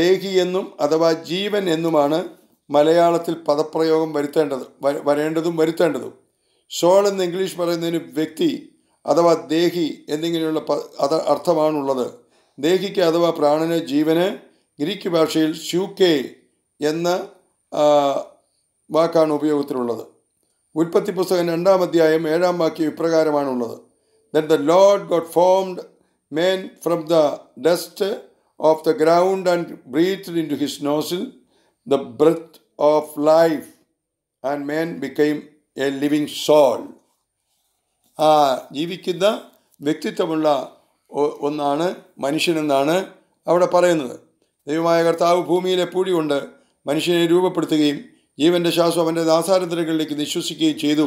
ദേഹി എന്നും അഥവാ ജീവൻ എന്നുമാണ് മലയാളത്തിൽ പദപ്രയോഗം വരുത്തേണ്ടത് വരേണ്ടതും വരുത്തേണ്ടതും സോൾ എന്ന് ഇംഗ്ലീഷ് പറയുന്നതിന് വ്യക്തി അഥവാ ദേഹി എന്നിങ്ങനെയുള്ള അത അർത്ഥമാണുള്ളത് ദേഹിക്ക് അഥവാ പ്രാണന് ജീവന് ഗ്രീക്ക് ഭാഷയിൽ ഷൂക്കെ എന്ന വാക്കാണ് ഉപയോഗത്തിലുള്ളത് ഉൽപ്പത്തി പുസ്തകം രണ്ടാം അധ്യായം ഏഴാം വാക്യം ഇപ്രകാരമാണുള്ളത് the Lord God formed man from the dust of the ground and breathed into his nostril the breath of life and man became a living soul ആ ജീവിക്കുന്ന വ്യക്തിത്വമുള്ള ഒന്നാണ് മനുഷ്യനെന്നാണ് അവിടെ പറയുന്നത് ദൈവമായ കർത്താവ് ഭൂമിയിലെ പൂഴി കൊണ്ട് മനുഷ്യനെ രൂപപ്പെടുത്തുകയും ജീവൻ്റെ ശ്വാസം അവൻ്റെ ദാസാരത്തിനകളിലേക്ക് നിശ്വസിക്കുകയും ചെയ്തു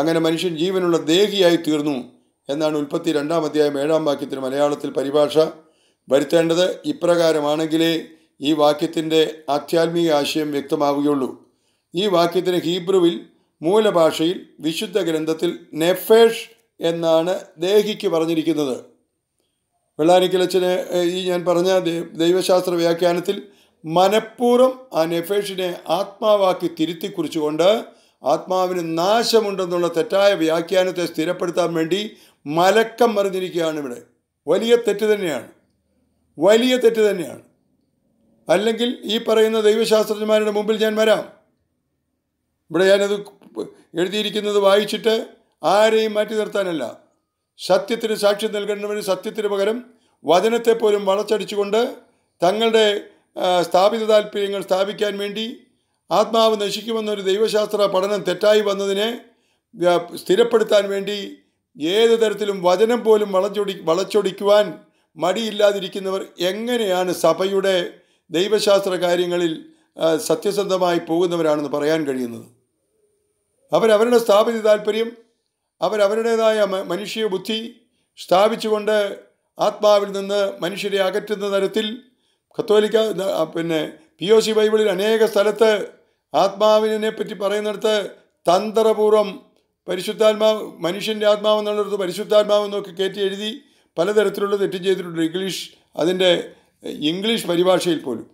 അങ്ങനെ മനുഷ്യൻ ജീവനുള്ള ദേഹിയായി തീർന്നു എന്നാണ് ഉൽപ്പത്തി രണ്ടാം അധ്യായം ഏഴാം വാക്യത്തിന് മലയാളത്തിൽ പരിഭാഷ വരുത്തേണ്ടത് ഇപ്രകാരമാണെങ്കിലേ ഈ വാക്യത്തിൻ്റെ ആധ്യാത്മിക ആശയം വ്യക്തമാവുകയുള്ളൂ ഈ വാക്യത്തിന് ഹീബ്രുവിൽ മൂലഭാഷയിൽ വിശുദ്ധ ഗ്രന്ഥത്തിൽ നെഫേഷ് എന്നാണ് ദേഹിക്ക് പറഞ്ഞിരിക്കുന്നത് വെള്ളാനിക്കലച്ചന് ഈ ഞാൻ പറഞ്ഞ ദൈവശാസ്ത്ര വ്യാഖ്യാനത്തിൽ മനഃപൂർവ്വം ആ നെഫേഷിനെ ആത്മാവാക്കി തിരുത്തി കുറിച്ചുകൊണ്ട് ആത്മാവിന് നാശമുണ്ടെന്നുള്ള തെറ്റായ വ്യാഖ്യാനത്തെ സ്ഥിരപ്പെടുത്താൻ വേണ്ടി മലക്കം മറിഞ്ഞിരിക്കുകയാണ് ഇവിടെ വലിയ തെറ്റ് തന്നെയാണ് വലിയ തെറ്റ് തന്നെയാണ് അല്ലെങ്കിൽ ഈ പറയുന്ന ദൈവശാസ്ത്രജ്ഞന്മാരുടെ മുമ്പിൽ ഞാൻ വരാം ഇവിടെ ഞാനത് എഴുതിയിരിക്കുന്നത് വായിച്ചിട്ട് ആരെയും മാറ്റി നിർത്താനല്ല സത്യത്തിന് സാക്ഷ്യം നൽകേണ്ടവന് സത്യത്തിന് പകരം വചനത്തെ പോലും വളച്ചടിച്ചുകൊണ്ട് തങ്ങളുടെ സ്ഥാപിത താല്പര്യങ്ങൾ സ്ഥാപിക്കാൻ വേണ്ടി ആത്മാവ് നശിക്കുമെന്നൊരു ദൈവശാസ്ത്ര പഠനം തെറ്റായി വന്നതിനെ സ്ഥിരപ്പെടുത്താൻ വേണ്ടി ഏത് തരത്തിലും വചനം പോലും വളച്ചൊടി വളച്ചൊടിക്കുവാൻ മടിയില്ലാതിരിക്കുന്നവർ എങ്ങനെയാണ് സഭയുടെ ദൈവശാസ്ത്ര കാര്യങ്ങളിൽ സത്യസന്ധമായി പോകുന്നവരാണെന്ന് പറയാൻ കഴിയുന്നത് അവരവരുടെ സ്ഥാപിത താല്പര്യം അവരവരുടേതായ മനുഷ്യ ബുദ്ധി സ്ഥാപിച്ചുകൊണ്ട് ആത്മാവിൽ നിന്ന് മനുഷ്യരെ അകറ്റുന്ന തരത്തിൽ കത്തോലിക്ക പിന്നെ പി ഒ സി ബൈബിളിൽ അനേക സ്ഥലത്ത് ആത്മാവിനെ പറ്റി പറയുന്നിടത്ത് തന്ത്രപൂർവം പരിശുദ്ധാത്മാവ് മനുഷ്യൻ്റെ ആത്മാവെന്നുള്ളിടത്ത് പരിശുദ്ധാത്മാവെന്നൊക്കെ കയറ്റി എഴുതി പലതരത്തിലുള്ള തെറ്റും ചെയ്തിട്ടുണ്ട് ഇംഗ്ലീഷ് അതിൻ്റെ ഇംഗ്ലീഷ് പരിഭാഷയിൽ പോലും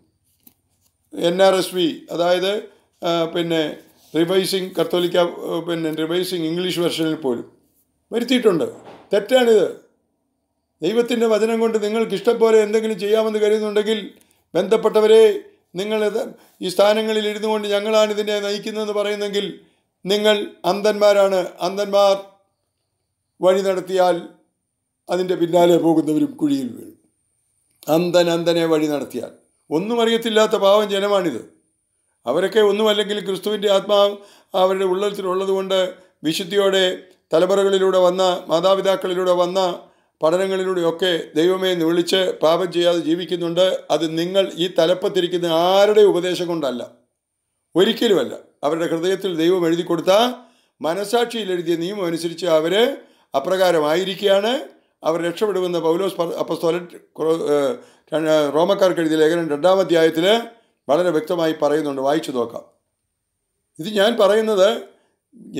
എൻ ആർ എസ് വി അതായത് പിന്നെ റിവൈസിങ് കത്തോലിക്ക പിന്നെ റിവൈസിങ് ഇംഗ്ലീഷ് വെർഷനിൽ പോലും വരുത്തിയിട്ടുണ്ട് തെറ്റാണിത് ദൈവത്തിൻ്റെ വചനം കൊണ്ട് നിങ്ങൾക്ക് ഇഷ്ടം പോലെ എന്തെങ്കിലും ചെയ്യാമെന്ന് കരുതുന്നുണ്ടെങ്കിൽ ബന്ധപ്പെട്ടവരെ നിങ്ങൾ ഈ സ്ഥാനങ്ങളിൽ ഇരുന്നു കൊണ്ട് ഞങ്ങളാണ് ഇതിനെ നയിക്കുന്നതെന്ന് പറയുന്നെങ്കിൽ നിങ്ങൾ അന്ധന്മാരാണ് അന്ധന്മാർ വഴി നടത്തിയാൽ അതിൻ്റെ പിന്നാലെ പോകുന്നവരും കുഴിയിൽ വീഴും അന്തൻ വഴി നടത്തിയാൽ ഒന്നും അറിയത്തില്ലാത്ത പാവം ജനമാണിത് അവരൊക്കെ ഒന്നുമല്ലെങ്കിൽ ക്രിസ്തുവിൻ്റെ ആത്മാവ് അവരുടെ ഉള്ളതുകൊണ്ട് വിശുദ്ധിയോടെ തലമുറകളിലൂടെ വന്ന മാതാപിതാക്കളിലൂടെ വന്ന പഠനങ്ങളിലൂടെയൊക്കെ ദൈവമേ വിളിച്ച് പാപം ചെയ്യാതെ ജീവിക്കുന്നുണ്ട് അത് നിങ്ങൾ ഈ തലപ്പത്തിരിക്കുന്ന ആരുടെ ഉപദേശം കൊണ്ടല്ല ഒരിക്കലുമല്ല അവരുടെ ഹൃദയത്തിൽ ദൈവം എഴുതി കൊടുത്ത മനസാക്ഷിയിൽ എഴുതിയ നിയമം അനുസരിച്ച് അവർ അപ്രകാരമായിരിക്കുകയാണ് അവർ രക്ഷപ്പെടുമെന്ന് പൗലോസ് അപ്പസ്തോലൻ റോമക്കാർക്ക് എഴുതിയ ലേഖനം രണ്ടാം അധ്യായത്തിൽ വളരെ വ്യക്തമായി പറയുന്നുണ്ട് വായിച്ചു നോക്കാം ഇത് ഞാൻ പറയുന്നത്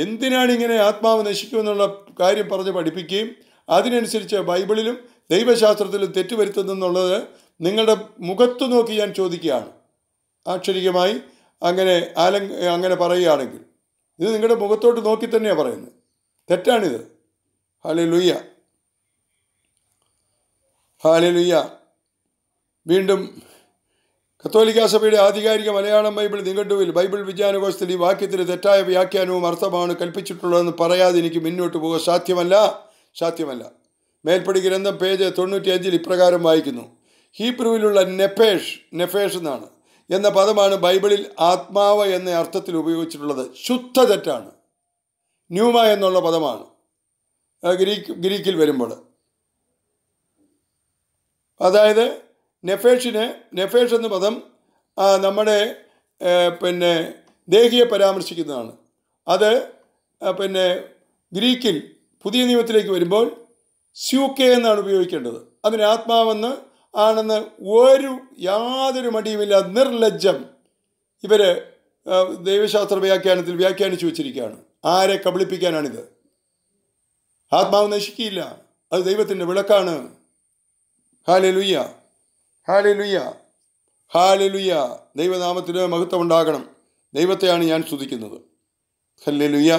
എന്തിനാണ് ഇങ്ങനെ ആത്മാവ് നശിക്കുമെന്നുള്ള കാര്യം പറഞ്ഞ് പഠിപ്പിക്കുകയും അതിനനുസരിച്ച് ബൈബിളിലും ദൈവശാസ്ത്രത്തിലും തെറ്റുവരുത്തുന്നുള്ളത് നിങ്ങളുടെ മുഖത്ത് നോക്കി ഞാൻ ചോദിക്കുകയാണ് ആക്ഷരികമായി അങ്ങനെ ആല അങ്ങനെ പറയുകയാണെങ്കിൽ ഇത് നിങ്ങളുടെ മുഖത്തോട്ട് നോക്കി തന്നെയാണ് പറയുന്നത് തെറ്റാണിത് ഹലേ ലുയ്യ ഹാലലുയ്യ വീണ്ടും കത്തോലിക്ക സഭയുടെ ആധികാരിക മലയാളം ബൈബിൾ നിങ്ങട്ടുവിൽ ബൈബിൾ വിജ്ഞാനകോശത്തിൽ ഈ വാക്യത്തിന് തെറ്റായ വ്യാഖ്യാനവും അർത്ഥമാണ് കൽപ്പിച്ചിട്ടുള്ളതെന്ന് പറയാതെ എനിക്ക് മുന്നോട്ട് പോകുക സാധ്യമല്ല സാധ്യമല്ല മേൽപ്പടി ഗ്രന്ഥം പേജ് തൊണ്ണൂറ്റിയഞ്ചിൽ ഇപ്രകാരം വായിക്കുന്നു ഹീബ്രുവിലുള്ള നെഫേഷ് നെഫേഷ് എന്നാണ് എന്ന പദമാണ് ബൈബിളിൽ ആത്മാവ് എന്ന അർത്ഥത്തിൽ ഉപയോഗിച്ചിട്ടുള്ളത് ശുദ്ധ തെറ്റാണ് ന്യൂമ എന്നുള്ള പദമാണ് ഗ്രീക്ക് ഗ്രീക്കിൽ വരുമ്പോൾ അതായത് നെഫേഷിന് നെഫേഷ് എന്ന പദം നമ്മുടെ പിന്നെ ദേഹിയെ പരാമർശിക്കുന്നതാണ് അത് പിന്നെ ഗ്രീക്കിൽ പുതിയ നിയമത്തിലേക്ക് വരുമ്പോൾ സ്യൂക്കെ എന്നാണ് ഉപയോഗിക്കേണ്ടത് അതിന് ആത്മാവെന്ന് ആണെന്ന് ഒരു യാതൊരു മടിയുമില്ല നിർലജ്ജം ഇവർ ദൈവശാസ്ത്ര വ്യാഖ്യാനത്തിൽ വ്യാഖ്യാനിച്ചു വച്ചിരിക്കുകയാണ് ആരെ കബളിപ്പിക്കാനാണിത് ആത്മാവ് നശിക്കില്ല അത് ദൈവത്തിൻ്റെ വിളക്കാണ് ഹാലലുയ്യ ഹാലലുയ്യ ഹാലലുയ്യ ദൈവനാമത്തിന് മഹത്വം ഉണ്ടാകണം ദൈവത്തെയാണ് ഞാൻ സ്തുതിക്കുന്നത് ഹല്ലലുയ്യ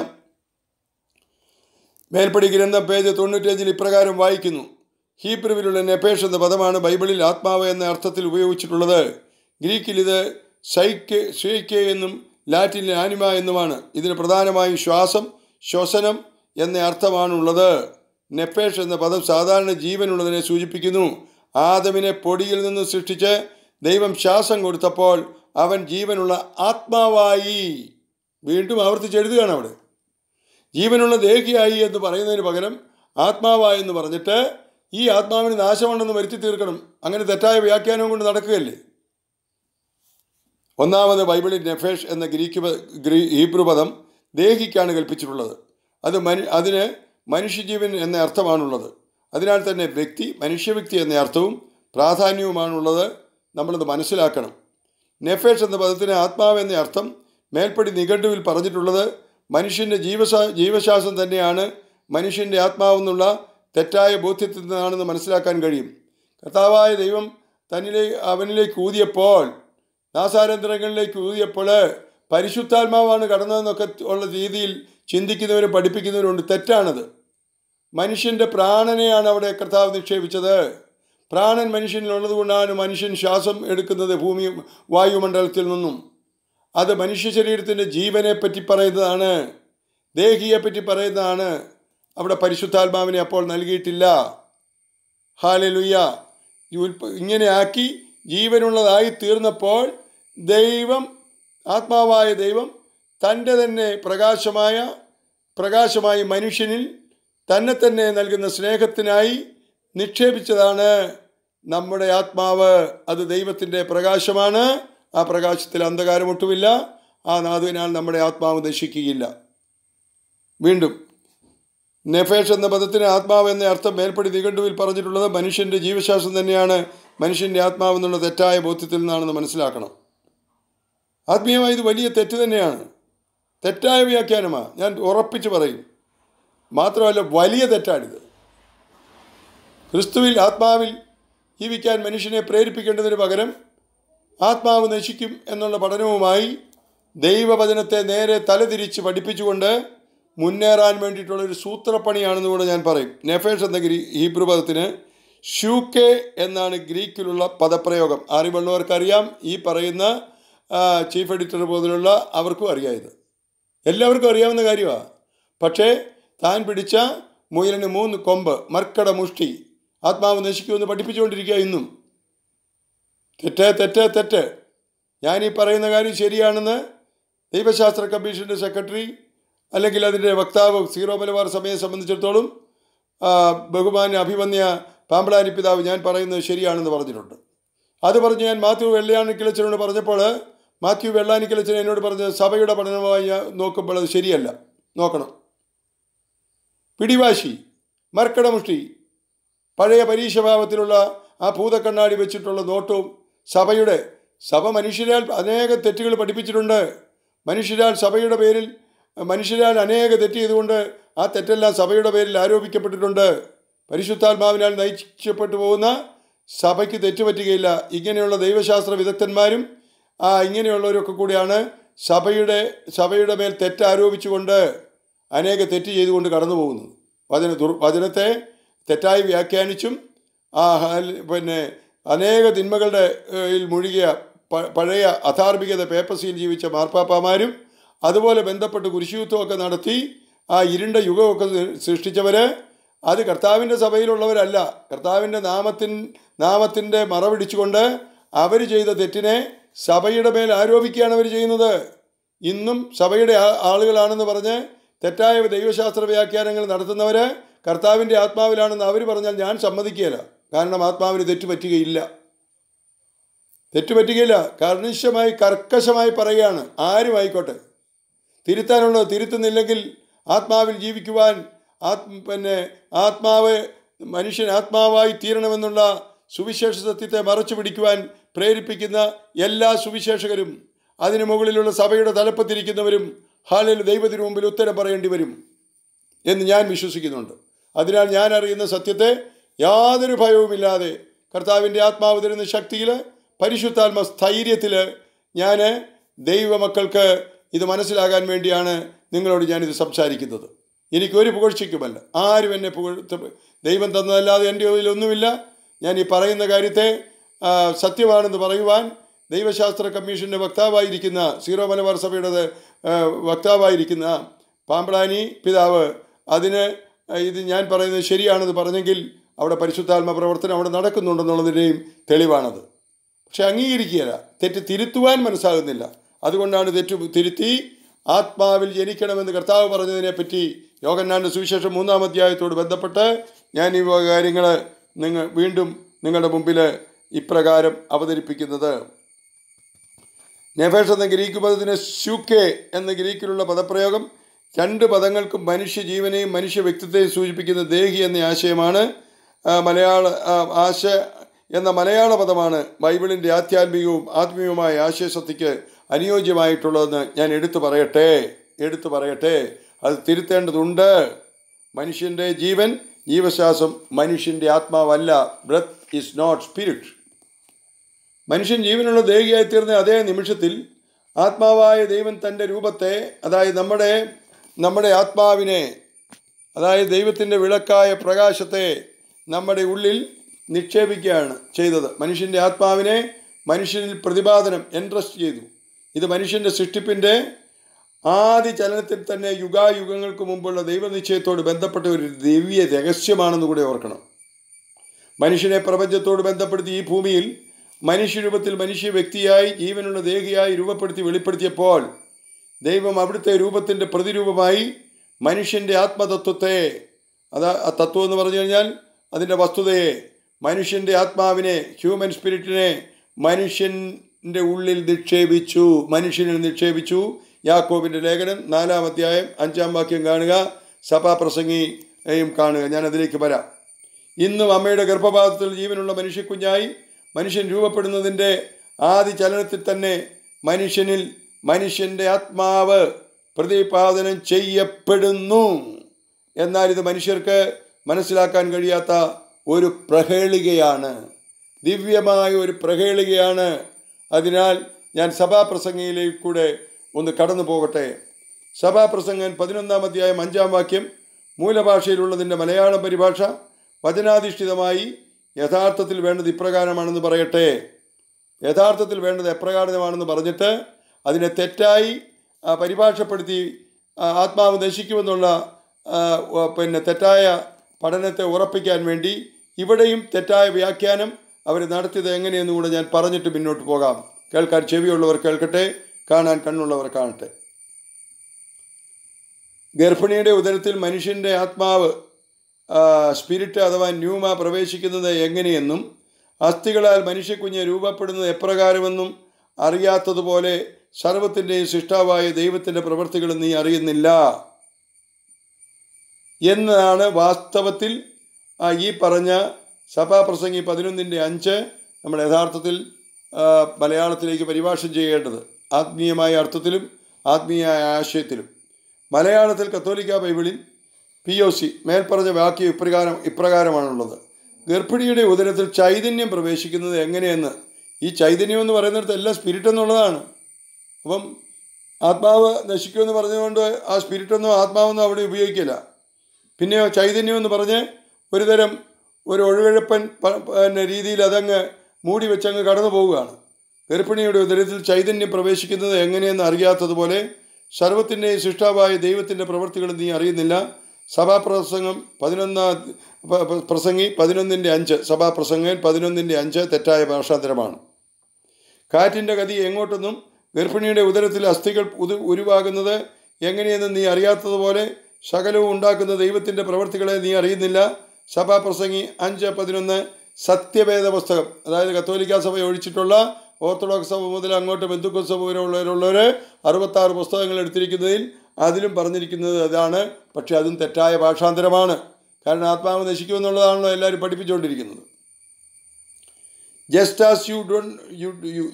മേൽപ്പടി ഗ്രന്ഥം പേജ് തൊണ്ണൂറ്റഞ്ചിൽ ഇപ്രകാരം വായിക്കുന്നു ഹീബ്രുവിലുള്ള നെപേഷ് എന്ന പദമാണ് ബൈബിളിൽ ആത്മാവ് എന്ന അർത്ഥത്തിൽ ഉപയോഗിച്ചിട്ടുള്ളത് ഗ്രീക്കിൽ ഇത് സൈക്ക് ഷെയ്ക്ക് എന്നും ലാറ്റിനിൽ ആനിമ എന്നുമാണ് ഇതിന് പ്രധാനമായും ശ്വാസം ശ്വസനം എന്ന അർത്ഥമാണുള്ളത് നെപ്പേഷ് എന്ന പദം സാധാരണ ജീവനുള്ളതിനെ സൂചിപ്പിക്കുന്നു ആദമിനെ പൊടിയിൽ നിന്ന് സൃഷ്ടിച്ച് ദൈവം ശ്വാസം കൊടുത്തപ്പോൾ അവൻ ജീവനുള്ള ആത്മാവായി വീണ്ടും എഴുതുകയാണ് അവിടെ ജീവനുള്ള ദേഹിയായി എന്ന് പറയുന്നതിന് പകരം ആത്മാവായി എന്ന് പറഞ്ഞിട്ട് ഈ ആത്മാവിന് നാശമുണ്ടെന്ന് വരുത്തി തീർക്കണം അങ്ങനെ തെറ്റായ വ്യാഖ്യാനവും കൊണ്ട് നടക്കുകയല്ലേ ഒന്നാമത് ബൈബിളിൽ നെഫേഷ് എന്ന ഗ്രീക്ക് ഹീബ്രു പദം ദേഹിക്കാണ് കൽപ്പിച്ചിട്ടുള്ളത് അത് മനു അതിന് മനുഷ്യജീവൻ എന്ന അർത്ഥമാണുള്ളത് അതിനാൽ തന്നെ വ്യക്തി മനുഷ്യവ്യക്തി എന്ന അർത്ഥവും പ്രാധാന്യവുമാണുള്ളത് നമ്മളത് മനസ്സിലാക്കണം നെഫേഷ് എന്ന പദത്തിന് ആത്മാവെന്ന അർത്ഥം മേൽപ്പടി നിഘണ്ടുവിൽ പറഞ്ഞിട്ടുള്ളത് മനുഷ്യൻ്റെ ജീവശാ ജീവശാസം തന്നെയാണ് മനുഷ്യൻ്റെ ആത്മാവെന്നുള്ള തെറ്റായ ബോധ്യത്തിൽ നിന്നാണെന്ന് മനസ്സിലാക്കാൻ കഴിയും കർത്താവായ ദൈവം തന്നിലെ അവനിലേക്ക് ഊതിയപ്പോൾ നാസാരന്ധ്രങ്ങളിലേക്ക് ഊതിയപ്പോൾ പരിശുദ്ധാത്മാവാണ് കടന്നതെന്നൊക്കെ ഉള്ള രീതിയിൽ ചിന്തിക്കുന്നവരും പഠിപ്പിക്കുന്നവരുണ്ട് തെറ്റാണത് മനുഷ്യൻ്റെ പ്രാണനെയാണ് അവിടെ കർത്താവ് നിക്ഷേപിച്ചത് പ്രാണൻ മനുഷ്യനിലുള്ളത് കൊണ്ടാണ് മനുഷ്യൻ ശ്വാസം എടുക്കുന്നത് ഭൂമി വായുമണ്ഡലത്തിൽ നിന്നും അത് മനുഷ്യ ശരീരത്തിൻ്റെ ജീവനെ പറ്റി പറയുന്നതാണ് ദേഹിയെ പറ്റി പറയുന്നതാണ് അവിടെ പരിശുദ്ധാത്മാവിനെ അപ്പോൾ നൽകിയിട്ടില്ല ഹാലലുയ്യ ഇങ്ങനെ ആക്കി ജീവനുള്ളതായി തീർന്നപ്പോൾ ദൈവം ആത്മാവായ ദൈവം തൻ്റെ തന്നെ പ്രകാശമായ പ്രകാശമായി മനുഷ്യനിൽ തന്നെ തന്നെ നൽകുന്ന സ്നേഹത്തിനായി നിക്ഷേപിച്ചതാണ് നമ്മുടെ ആത്മാവ് അത് ദൈവത്തിൻ്റെ പ്രകാശമാണ് ആ പ്രകാശത്തിൽ അന്ധകാരമൊട്ടുമില്ല ആ നാഥുവിനാൽ നമ്മുടെ ആത്മാവ് നശിക്കുകയില്ല വീണ്ടും നെഫേഷ് എന്ന പദത്തിന് ആത്മാവ് എന്ന അർത്ഥം മേൽപ്പടി നിഘണ്ടുവിൽ പറഞ്ഞിട്ടുള്ളത് മനുഷ്യൻ്റെ ജീവശ്വാസം തന്നെയാണ് മനുഷ്യൻ്റെ ആത്മാവ് എന്നുള്ള തെറ്റായ ബോധ്യത്തിൽ നിന്നാണെന്ന് മനസ്സിലാക്കണം ആത്മീയമായി ഇത് വലിയ തെറ്റ് തന്നെയാണ് തെറ്റായ വ്യാഖ്യാനമാണ് ഞാൻ ഉറപ്പിച്ച് പറയും മാത്രമല്ല വലിയ തെറ്റാണിത് ക്രിസ്തുവിൽ ആത്മാവിൽ ജീവിക്കാൻ മനുഷ്യനെ പ്രേരിപ്പിക്കേണ്ടതിന് പകരം ആത്മാവ് നശിക്കും എന്നുള്ള പഠനവുമായി ദൈവവചനത്തെ നേരെ തലതിരിച്ച് പഠിപ്പിച്ചുകൊണ്ട് മുന്നേറാൻ ഒരു സൂത്രപ്പണിയാണെന്ന് കൂടെ ഞാൻ പറയും നെഫേഷ് എന്ന ഗ്രീ ഹീബ്രു പദത്തിന് ഷൂക്കെ എന്നാണ് ഗ്രീക്കിലുള്ള പദപ്രയോഗം അറിവുള്ളവർക്കറിയാം ഈ പറയുന്ന ചീഫ് എഡിറ്റർ പോലുള്ള അവർക്കും അറിയാം ഇത് എല്ലാവർക്കും അറിയാവുന്ന കാര്യമാണ് പക്ഷേ താൻ പിടിച്ച മുയലിന് മൂന്ന് കൊമ്പ് മർക്കട മുഷ്ടി ആത്മാവ് നശിക്കുമെന്ന് പഠിപ്പിച്ചുകൊണ്ടിരിക്കുക ഇന്നും തെറ്റ് തെറ്റ് തെറ്റ് ഞാൻ ഈ പറയുന്ന കാര്യം ശരിയാണെന്ന് ദൈവശാസ്ത്ര കമ്മീഷൻ്റെ സെക്രട്ടറി അല്ലെങ്കിൽ അതിൻ്റെ വക്താവ് സീറോ മലബാർ സഭയെ സംബന്ധിച്ചിടത്തോളം ബഹുമാന്യ അഭിമന്യ പാമ്പളാരി പിതാവ് ഞാൻ പറയുന്നത് ശരിയാണെന്ന് പറഞ്ഞിട്ടുണ്ട് അത് പറഞ്ഞ് ഞാൻ മാത്യു വെള്ളാനിക്കിളച്ചനോട് പറഞ്ഞപ്പോൾ മാത്യു വെള്ളാനിക്കിളച്ചൻ എന്നോട് പറഞ്ഞത് സഭയുടെ പഠനമായി നോക്കുമ്പോൾ അത് ശരിയല്ല നോക്കണം പിടിവാശി മർക്കടമുഷ്ടി പഴയ പരീക്ഷഭാവത്തിലുള്ള ആ ഭൂതക്കണ്ണാടി വെച്ചിട്ടുള്ള നോട്ടവും സഭയുടെ സഭ മനുഷ്യരാൽ അനേക തെറ്റുകൾ പഠിപ്പിച്ചിട്ടുണ്ട് മനുഷ്യരാൽ സഭയുടെ പേരിൽ മനുഷ്യരാൽ അനേക തെറ്റ് ചെയ്തുകൊണ്ട് ആ തെറ്റെല്ലാം സഭയുടെ പേരിൽ ആരോപിക്കപ്പെട്ടിട്ടുണ്ട് പരിശുദ്ധാത്മാവിനാൽ നയിക്കപ്പെട്ടു പോകുന്ന സഭയ്ക്ക് തെറ്റുപറ്റുകയില്ല ഇങ്ങനെയുള്ള ദൈവശാസ്ത്ര വിദഗ്ധന്മാരും ആ ഇങ്ങനെയുള്ളവരൊക്കെ കൂടിയാണ് സഭയുടെ സഭയുടെ മേൽ തെറ്റാരോപിച്ചുകൊണ്ട് അനേക തെറ്റ് ചെയ്തുകൊണ്ട് കടന്നു പോകുന്നത് വചന ദുർ വചനത്തെ തെറ്റായി വ്യാഖ്യാനിച്ചും ആ പിന്നെ അനേക തിന്മകളുടെ മുഴുകിയ പഴയ അധാർമികത പേപ്പസിയിൽ ജീവിച്ച മാർപ്പാപ്പാമാരും അതുപോലെ ബന്ധപ്പെട്ട് കുരിശുയുദ്ധമൊക്കെ നടത്തി ആ ഇരുണ്ട യുഗമൊക്കെ സൃഷ്ടിച്ചവർ അത് കർത്താവിൻ്റെ സഭയിലുള്ളവരല്ല കർത്താവിൻ്റെ നാമത്തിൻ നാമത്തിൻ്റെ മറവിടിച്ചുകൊണ്ട് അവർ ചെയ്ത തെറ്റിനെ സഭയുടെ മേൽ ആരോപിക്കുകയാണ് അവർ ചെയ്യുന്നത് ഇന്നും സഭയുടെ ആളുകളാണെന്ന് പറഞ്ഞ് തെറ്റായ ദൈവശാസ്ത്ര വ്യാഖ്യാനങ്ങൾ നടത്തുന്നവർ കർത്താവിൻ്റെ ആത്മാവിലാണെന്ന് അവർ പറഞ്ഞാൽ ഞാൻ സമ്മതിക്കുകയില്ല കാരണം ആത്മാവിന് തെറ്റുപറ്റുകയില്ല തെറ്റുപറ്റുകയില്ല കർണിശമായി കർക്കശമായി പറയുകയാണ് ആരും ആയിക്കോട്ടെ തിരുത്താനുള്ളത് തിരുത്തുന്നില്ലെങ്കിൽ ആത്മാവിൽ ജീവിക്കുവാൻ ആത് പിന്നെ ആത്മാവ് മനുഷ്യൻ ആത്മാവായി തീരണമെന്നുള്ള സുവിശേഷ സത്യത്തെ മറച്ചു പിടിക്കുവാൻ പ്രേരിപ്പിക്കുന്ന എല്ലാ സുവിശേഷകരും അതിനു മുകളിലുള്ള സഭയുടെ തലപ്പത്തിരിക്കുന്നവരും ഹാലിൽ ദൈവത്തിന് മുമ്പിൽ ഉത്തരം പറയേണ്ടി വരും എന്ന് ഞാൻ വിശ്വസിക്കുന്നുണ്ട് അതിനാൽ ഞാൻ അറിയുന്ന സത്യത്തെ യാതൊരു ഭയവുമില്ലാതെ കർത്താവിൻ്റെ ആത്മാവ് തരുന്ന ശക്തിയിൽ പരിശുദ്ധാത്മ സ്ഥൈര്യത്തിൽ ഞാൻ ദൈവമക്കൾക്ക് ഇത് മനസ്സിലാകാൻ വേണ്ടിയാണ് നിങ്ങളോട് ഞാനിത് സംസാരിക്കുന്നത് എനിക്കൊരു പുകഴ്ചയ്ക്കുമല്ല ആരും എന്നെ പുകഴ്ത്ത ദൈവം തന്നതല്ലാതെ എൻ്റെ ഒന്നുമില്ല ഞാൻ ഈ പറയുന്ന കാര്യത്തെ സത്യമാണെന്ന് പറയുവാൻ ദൈവശാസ്ത്ര കമ്മീഷൻ്റെ വക്താവായിരിക്കുന്ന സീറോ മലബാർ സഭയുടെ വക്താവായിരിക്കുന്ന പാമ്പ്ളാനി പിതാവ് അതിന് ഇത് ഞാൻ പറയുന്നത് ശരിയാണെന്ന് പറഞ്ഞെങ്കിൽ അവിടെ പരിശുദ്ധാത്മ പ്രവർത്തനം അവിടെ നടക്കുന്നുണ്ടെന്നുള്ളതിൻ്റെയും തെളിവാണത് പക്ഷെ അംഗീകരിക്കുകയല്ല തെറ്റ് തിരുത്തുവാൻ മനസ്സാകുന്നില്ല അതുകൊണ്ടാണ് തെറ്റ് തിരുത്തി ആത്മാവിൽ ജനിക്കണമെന്ന് കർത്താവ് പറഞ്ഞതിനെപ്പറ്റി യോഗന്നാൻ്റെ സുവിശേഷം മൂന്നാം അധ്യായത്തോട് ബന്ധപ്പെട്ട് ഞാൻ ഈ കാര്യങ്ങൾ നിങ്ങൾ വീണ്ടും നിങ്ങളുടെ മുമ്പിൽ ഇപ്രകാരം അവതരിപ്പിക്കുന്നത് നെഫേഷ് എന്ന ഗ്രീക്ക് പദത്തിന് ശുക്കെ എന്ന ഗ്രീക്കിലുള്ള പദപ്രയോഗം രണ്ട് പദങ്ങൾക്കും മനുഷ്യ ജീവനെയും മനുഷ്യ വ്യക്തിത്വയും സൂചിപ്പിക്കുന്ന ദേഹി എന്ന ആശയമാണ് മലയാള ആശ എന്ന മലയാള പദമാണ് ബൈബിളിൻ്റെ ആധ്യാത്മികവും ആത്മീയവുമായ ആശയശക്തിക്ക് അനുയോജ്യമായിട്ടുള്ളതെന്ന് ഞാൻ എടുത്തു പറയട്ടെ എടുത്തു പറയട്ടെ അത് തിരുത്തേണ്ടതുണ്ട് മനുഷ്യൻ്റെ ജീവൻ ജീവശ്വാസം മനുഷ്യൻ്റെ ആത്മാവല്ല ബ്രത്ത് ഈസ് നോട്ട് സ്പിരിറ്റ് മനുഷ്യൻ ജീവനുള്ള ദേഹിയായി തീർന്ന അതേ നിമിഷത്തിൽ ആത്മാവായ ദൈവം തൻ്റെ രൂപത്തെ അതായത് നമ്മുടെ നമ്മുടെ ആത്മാവിനെ അതായത് ദൈവത്തിൻ്റെ വിളക്കായ പ്രകാശത്തെ നമ്മുടെ ഉള്ളിൽ നിക്ഷേപിക്കുകയാണ് ചെയ്തത് മനുഷ്യൻ്റെ ആത്മാവിനെ മനുഷ്യനിൽ പ്രതിപാദനം എൻട്രസ്റ്റ് ചെയ്തു ഇത് മനുഷ്യൻ്റെ സൃഷ്ടിപ്പിൻ്റെ ആദ്യ ചലനത്തിൽ തന്നെ യുഗായുഗങ്ങൾക്ക് മുമ്പുള്ള ദൈവനിശ്ചയത്തോട് ബന്ധപ്പെട്ട ഒരു ദിവ്യ രഹസ്യമാണെന്ന് കൂടി ഓർക്കണം മനുഷ്യനെ പ്രപഞ്ചത്തോട് ബന്ധപ്പെടുത്തി ഈ ഭൂമിയിൽ മനുഷ്യരൂപത്തിൽ മനുഷ്യ വ്യക്തിയായി ജീവനുള്ള ദേഹിയായി രൂപപ്പെടുത്തി വെളിപ്പെടുത്തിയപ്പോൾ ദൈവം അവിടുത്തെ രൂപത്തിൻ്റെ പ്രതിരൂപമായി മനുഷ്യൻ്റെ ആത്മതത്വത്തെ അതാ ആ തത്വം എന്ന് പറഞ്ഞു കഴിഞ്ഞാൽ അതിൻ്റെ വസ്തുതയെ മനുഷ്യൻ്റെ ആത്മാവിനെ ഹ്യൂമൻ സ്പിരിറ്റിനെ മനുഷ്യൻ്റെ ഉള്ളിൽ നിക്ഷേപിച്ചു മനുഷ്യനിൽ നിക്ഷേപിച്ചു യാക്കോബിൻ്റെ ലേഖനം നാലാം അധ്യായം അഞ്ചാം വാക്യം കാണുക സഭാപ്രസംഗിയും കാണുക ഞാൻ അതിലേക്ക് വരാം ഇന്നും അമ്മയുടെ ഗർഭപാതത്തിൽ ജീവനുള്ള മനുഷ്യക്കുഞ്ഞായി മനുഷ്യൻ രൂപപ്പെടുന്നതിൻ്റെ ആദ്യ ചലനത്തിൽ തന്നെ മനുഷ്യനിൽ മനുഷ്യൻ്റെ ആത്മാവ് പ്രതിപാദനം ചെയ്യപ്പെടുന്നു എന്നാൽ ഇത് മനുഷ്യർക്ക് മനസ്സിലാക്കാൻ കഴിയാത്ത ഒരു പ്രഹേളികയാണ് ദിവ്യമായ ഒരു പ്രഹേളികയാണ് അതിനാൽ ഞാൻ സഭാപ്രസംഗയിലേക്ക് കൂടെ ഒന്ന് കടന്നു പോകട്ടെ സഭാപ്രസംഗൻ പതിനൊന്നാം അധ്യായം അഞ്ചാം വാക്യം മൂലഭാഷയിലുള്ളതിൻ്റെ മലയാളം പരിഭാഷ വചനാധിഷ്ഠിതമായി യഥാർത്ഥത്തിൽ വേണ്ടത് ഇപ്രകാരമാണെന്ന് പറയട്ടെ യഥാർത്ഥത്തിൽ വേണ്ടത് എപ്രകാരമാണെന്ന് പറഞ്ഞിട്ട് അതിനെ തെറ്റായി പരിഭാഷപ്പെടുത്തി ആത്മാവ് നശിക്കുമെന്നുള്ള പിന്നെ തെറ്റായ പഠനത്തെ ഉറപ്പിക്കാൻ വേണ്ടി ഇവിടെയും തെറ്റായ വ്യാഖ്യാനം അവർ നടത്തിയത് എങ്ങനെയെന്നും കൂടെ ഞാൻ പറഞ്ഞിട്ട് മുന്നോട്ട് പോകാം കേൾക്കാൻ ചെവിയുള്ളവർ കേൾക്കട്ടെ കാണാൻ കണ്ണുള്ളവർ കാണട്ടെ ഗർഭിണിയുടെ ഉദരത്തിൽ മനുഷ്യൻ്റെ ആത്മാവ് സ്പിരിറ്റ് അഥവാ ന്യൂമ പ്രവേശിക്കുന്നത് എങ്ങനെയെന്നും അസ്ഥികളാൽ മനുഷ്യക്കുഞ്ഞ് രൂപപ്പെടുന്നത് എപ്രകാരമെന്നും അറിയാത്തതുപോലെ സർവത്തിൻ്റെയും സൃഷ്ടാവായ ദൈവത്തിൻ്റെ പ്രവൃത്തികൾ നീ അറിയുന്നില്ല എന്നതാണ് വാസ്തവത്തിൽ ഈ പറഞ്ഞ സഭാപ്രസംഗി പതിനൊന്നിൻ്റെ അഞ്ച് നമ്മൾ യഥാർത്ഥത്തിൽ മലയാളത്തിലേക്ക് പരിഭാഷം ചെയ്യേണ്ടത് ആത്മീയമായ അർത്ഥത്തിലും ആത്മീയമായ ആശയത്തിലും മലയാളത്തിൽ കത്തോലിക്ക ബൈബിളിൽ പി ഒ സി മേൽപ്പറഞ്ഞ വാക്യം ഇപ്രകാരം ഇപ്രകാരമാണുള്ളത് ഗർഭിണിയുടെ ഉദരത്തിൽ ചൈതന്യം പ്രവേശിക്കുന്നത് എങ്ങനെയെന്ന് ഈ ചൈതന്യം എന്ന് പറയുന്നിടത്ത് എല്ലാം സ്പിരിറ്റ് എന്നുള്ളതാണ് അപ്പം ആത്മാവ് നശിക്കുമെന്ന് പറഞ്ഞുകൊണ്ട് ആ സ്പിരിറ്റൊന്നും ആത്മാവൊന്നും അവിടെ ഉപയോഗിക്കില്ല പിന്നെയോ ചൈതന്യം എന്ന് പറഞ്ഞ് ഒരുതരം ഒരു ഒഴുകഴപ്പൻ പിന്നെ രീതിയിൽ അതങ്ങ് മൂടി വെച്ചങ്ങ് കടന്നു പോവുകയാണ് ഗർഭിണിയുടെ ഉദരത്തിൽ ചൈതന്യം പ്രവേശിക്കുന്നത് എങ്ങനെയെന്ന് അറിയാത്തതുപോലെ സർവത്തിൻ്റെയും സൃഷ്ടാവായ ദൈവത്തിൻ്റെ പ്രവൃത്തികളും നീ അറിയുന്നില്ല സഭാപ്രസംഗം പതിനൊന്നാം പ്രസംഗി പതിനൊന്നിൻ്റെ അഞ്ച് സഭാപ്രസംഗൻ പതിനൊന്നിൻ്റെ അഞ്ച് തെറ്റായ ഭാഷാന്തരമാണ് കാറ്റിൻ്റെ ഗതി എങ്ങോട്ടെന്നും ഗർഭിണിയുടെ ഉദരത്തിൽ അസ്ഥികൾ ഉത് ഉരുവാകുന്നത് എങ്ങനെയെന്ന് നീ അറിയാത്തതുപോലെ ശകലവും ഉണ്ടാക്കുന്ന ദൈവത്തിൻ്റെ പ്രവൃത്തികളെ നീ അറിയുന്നില്ല സഭാപ്രസംഗി അഞ്ച് പതിനൊന്ന് സത്യവേദ പുസ്തകം അതായത് കത്തോലിക്ക സഭ ഒഴിച്ചിട്ടുള്ള ഓർത്തഡോക്സ് സഭ മുതൽ അങ്ങോട്ട് ബന്ധുക്കൾ സഭ വരെ ഉള്ളവരുള്ളവർ അറുപത്താറ് പുസ്തകങ്ങൾ എടുത്തിരിക്കുന്നതിൽ അതിലും പറഞ്ഞിരിക്കുന്നത് അതാണ് പക്ഷേ അതും തെറ്റായ ഭാഷാന്തരമാണ് കാരണം ആത്മാവ് നശിക്കുമെന്നുള്ളതാണല്ലോ എല്ലാവരും പഠിപ്പിച്ചുകൊണ്ടിരിക്കുന്നത് just as you do you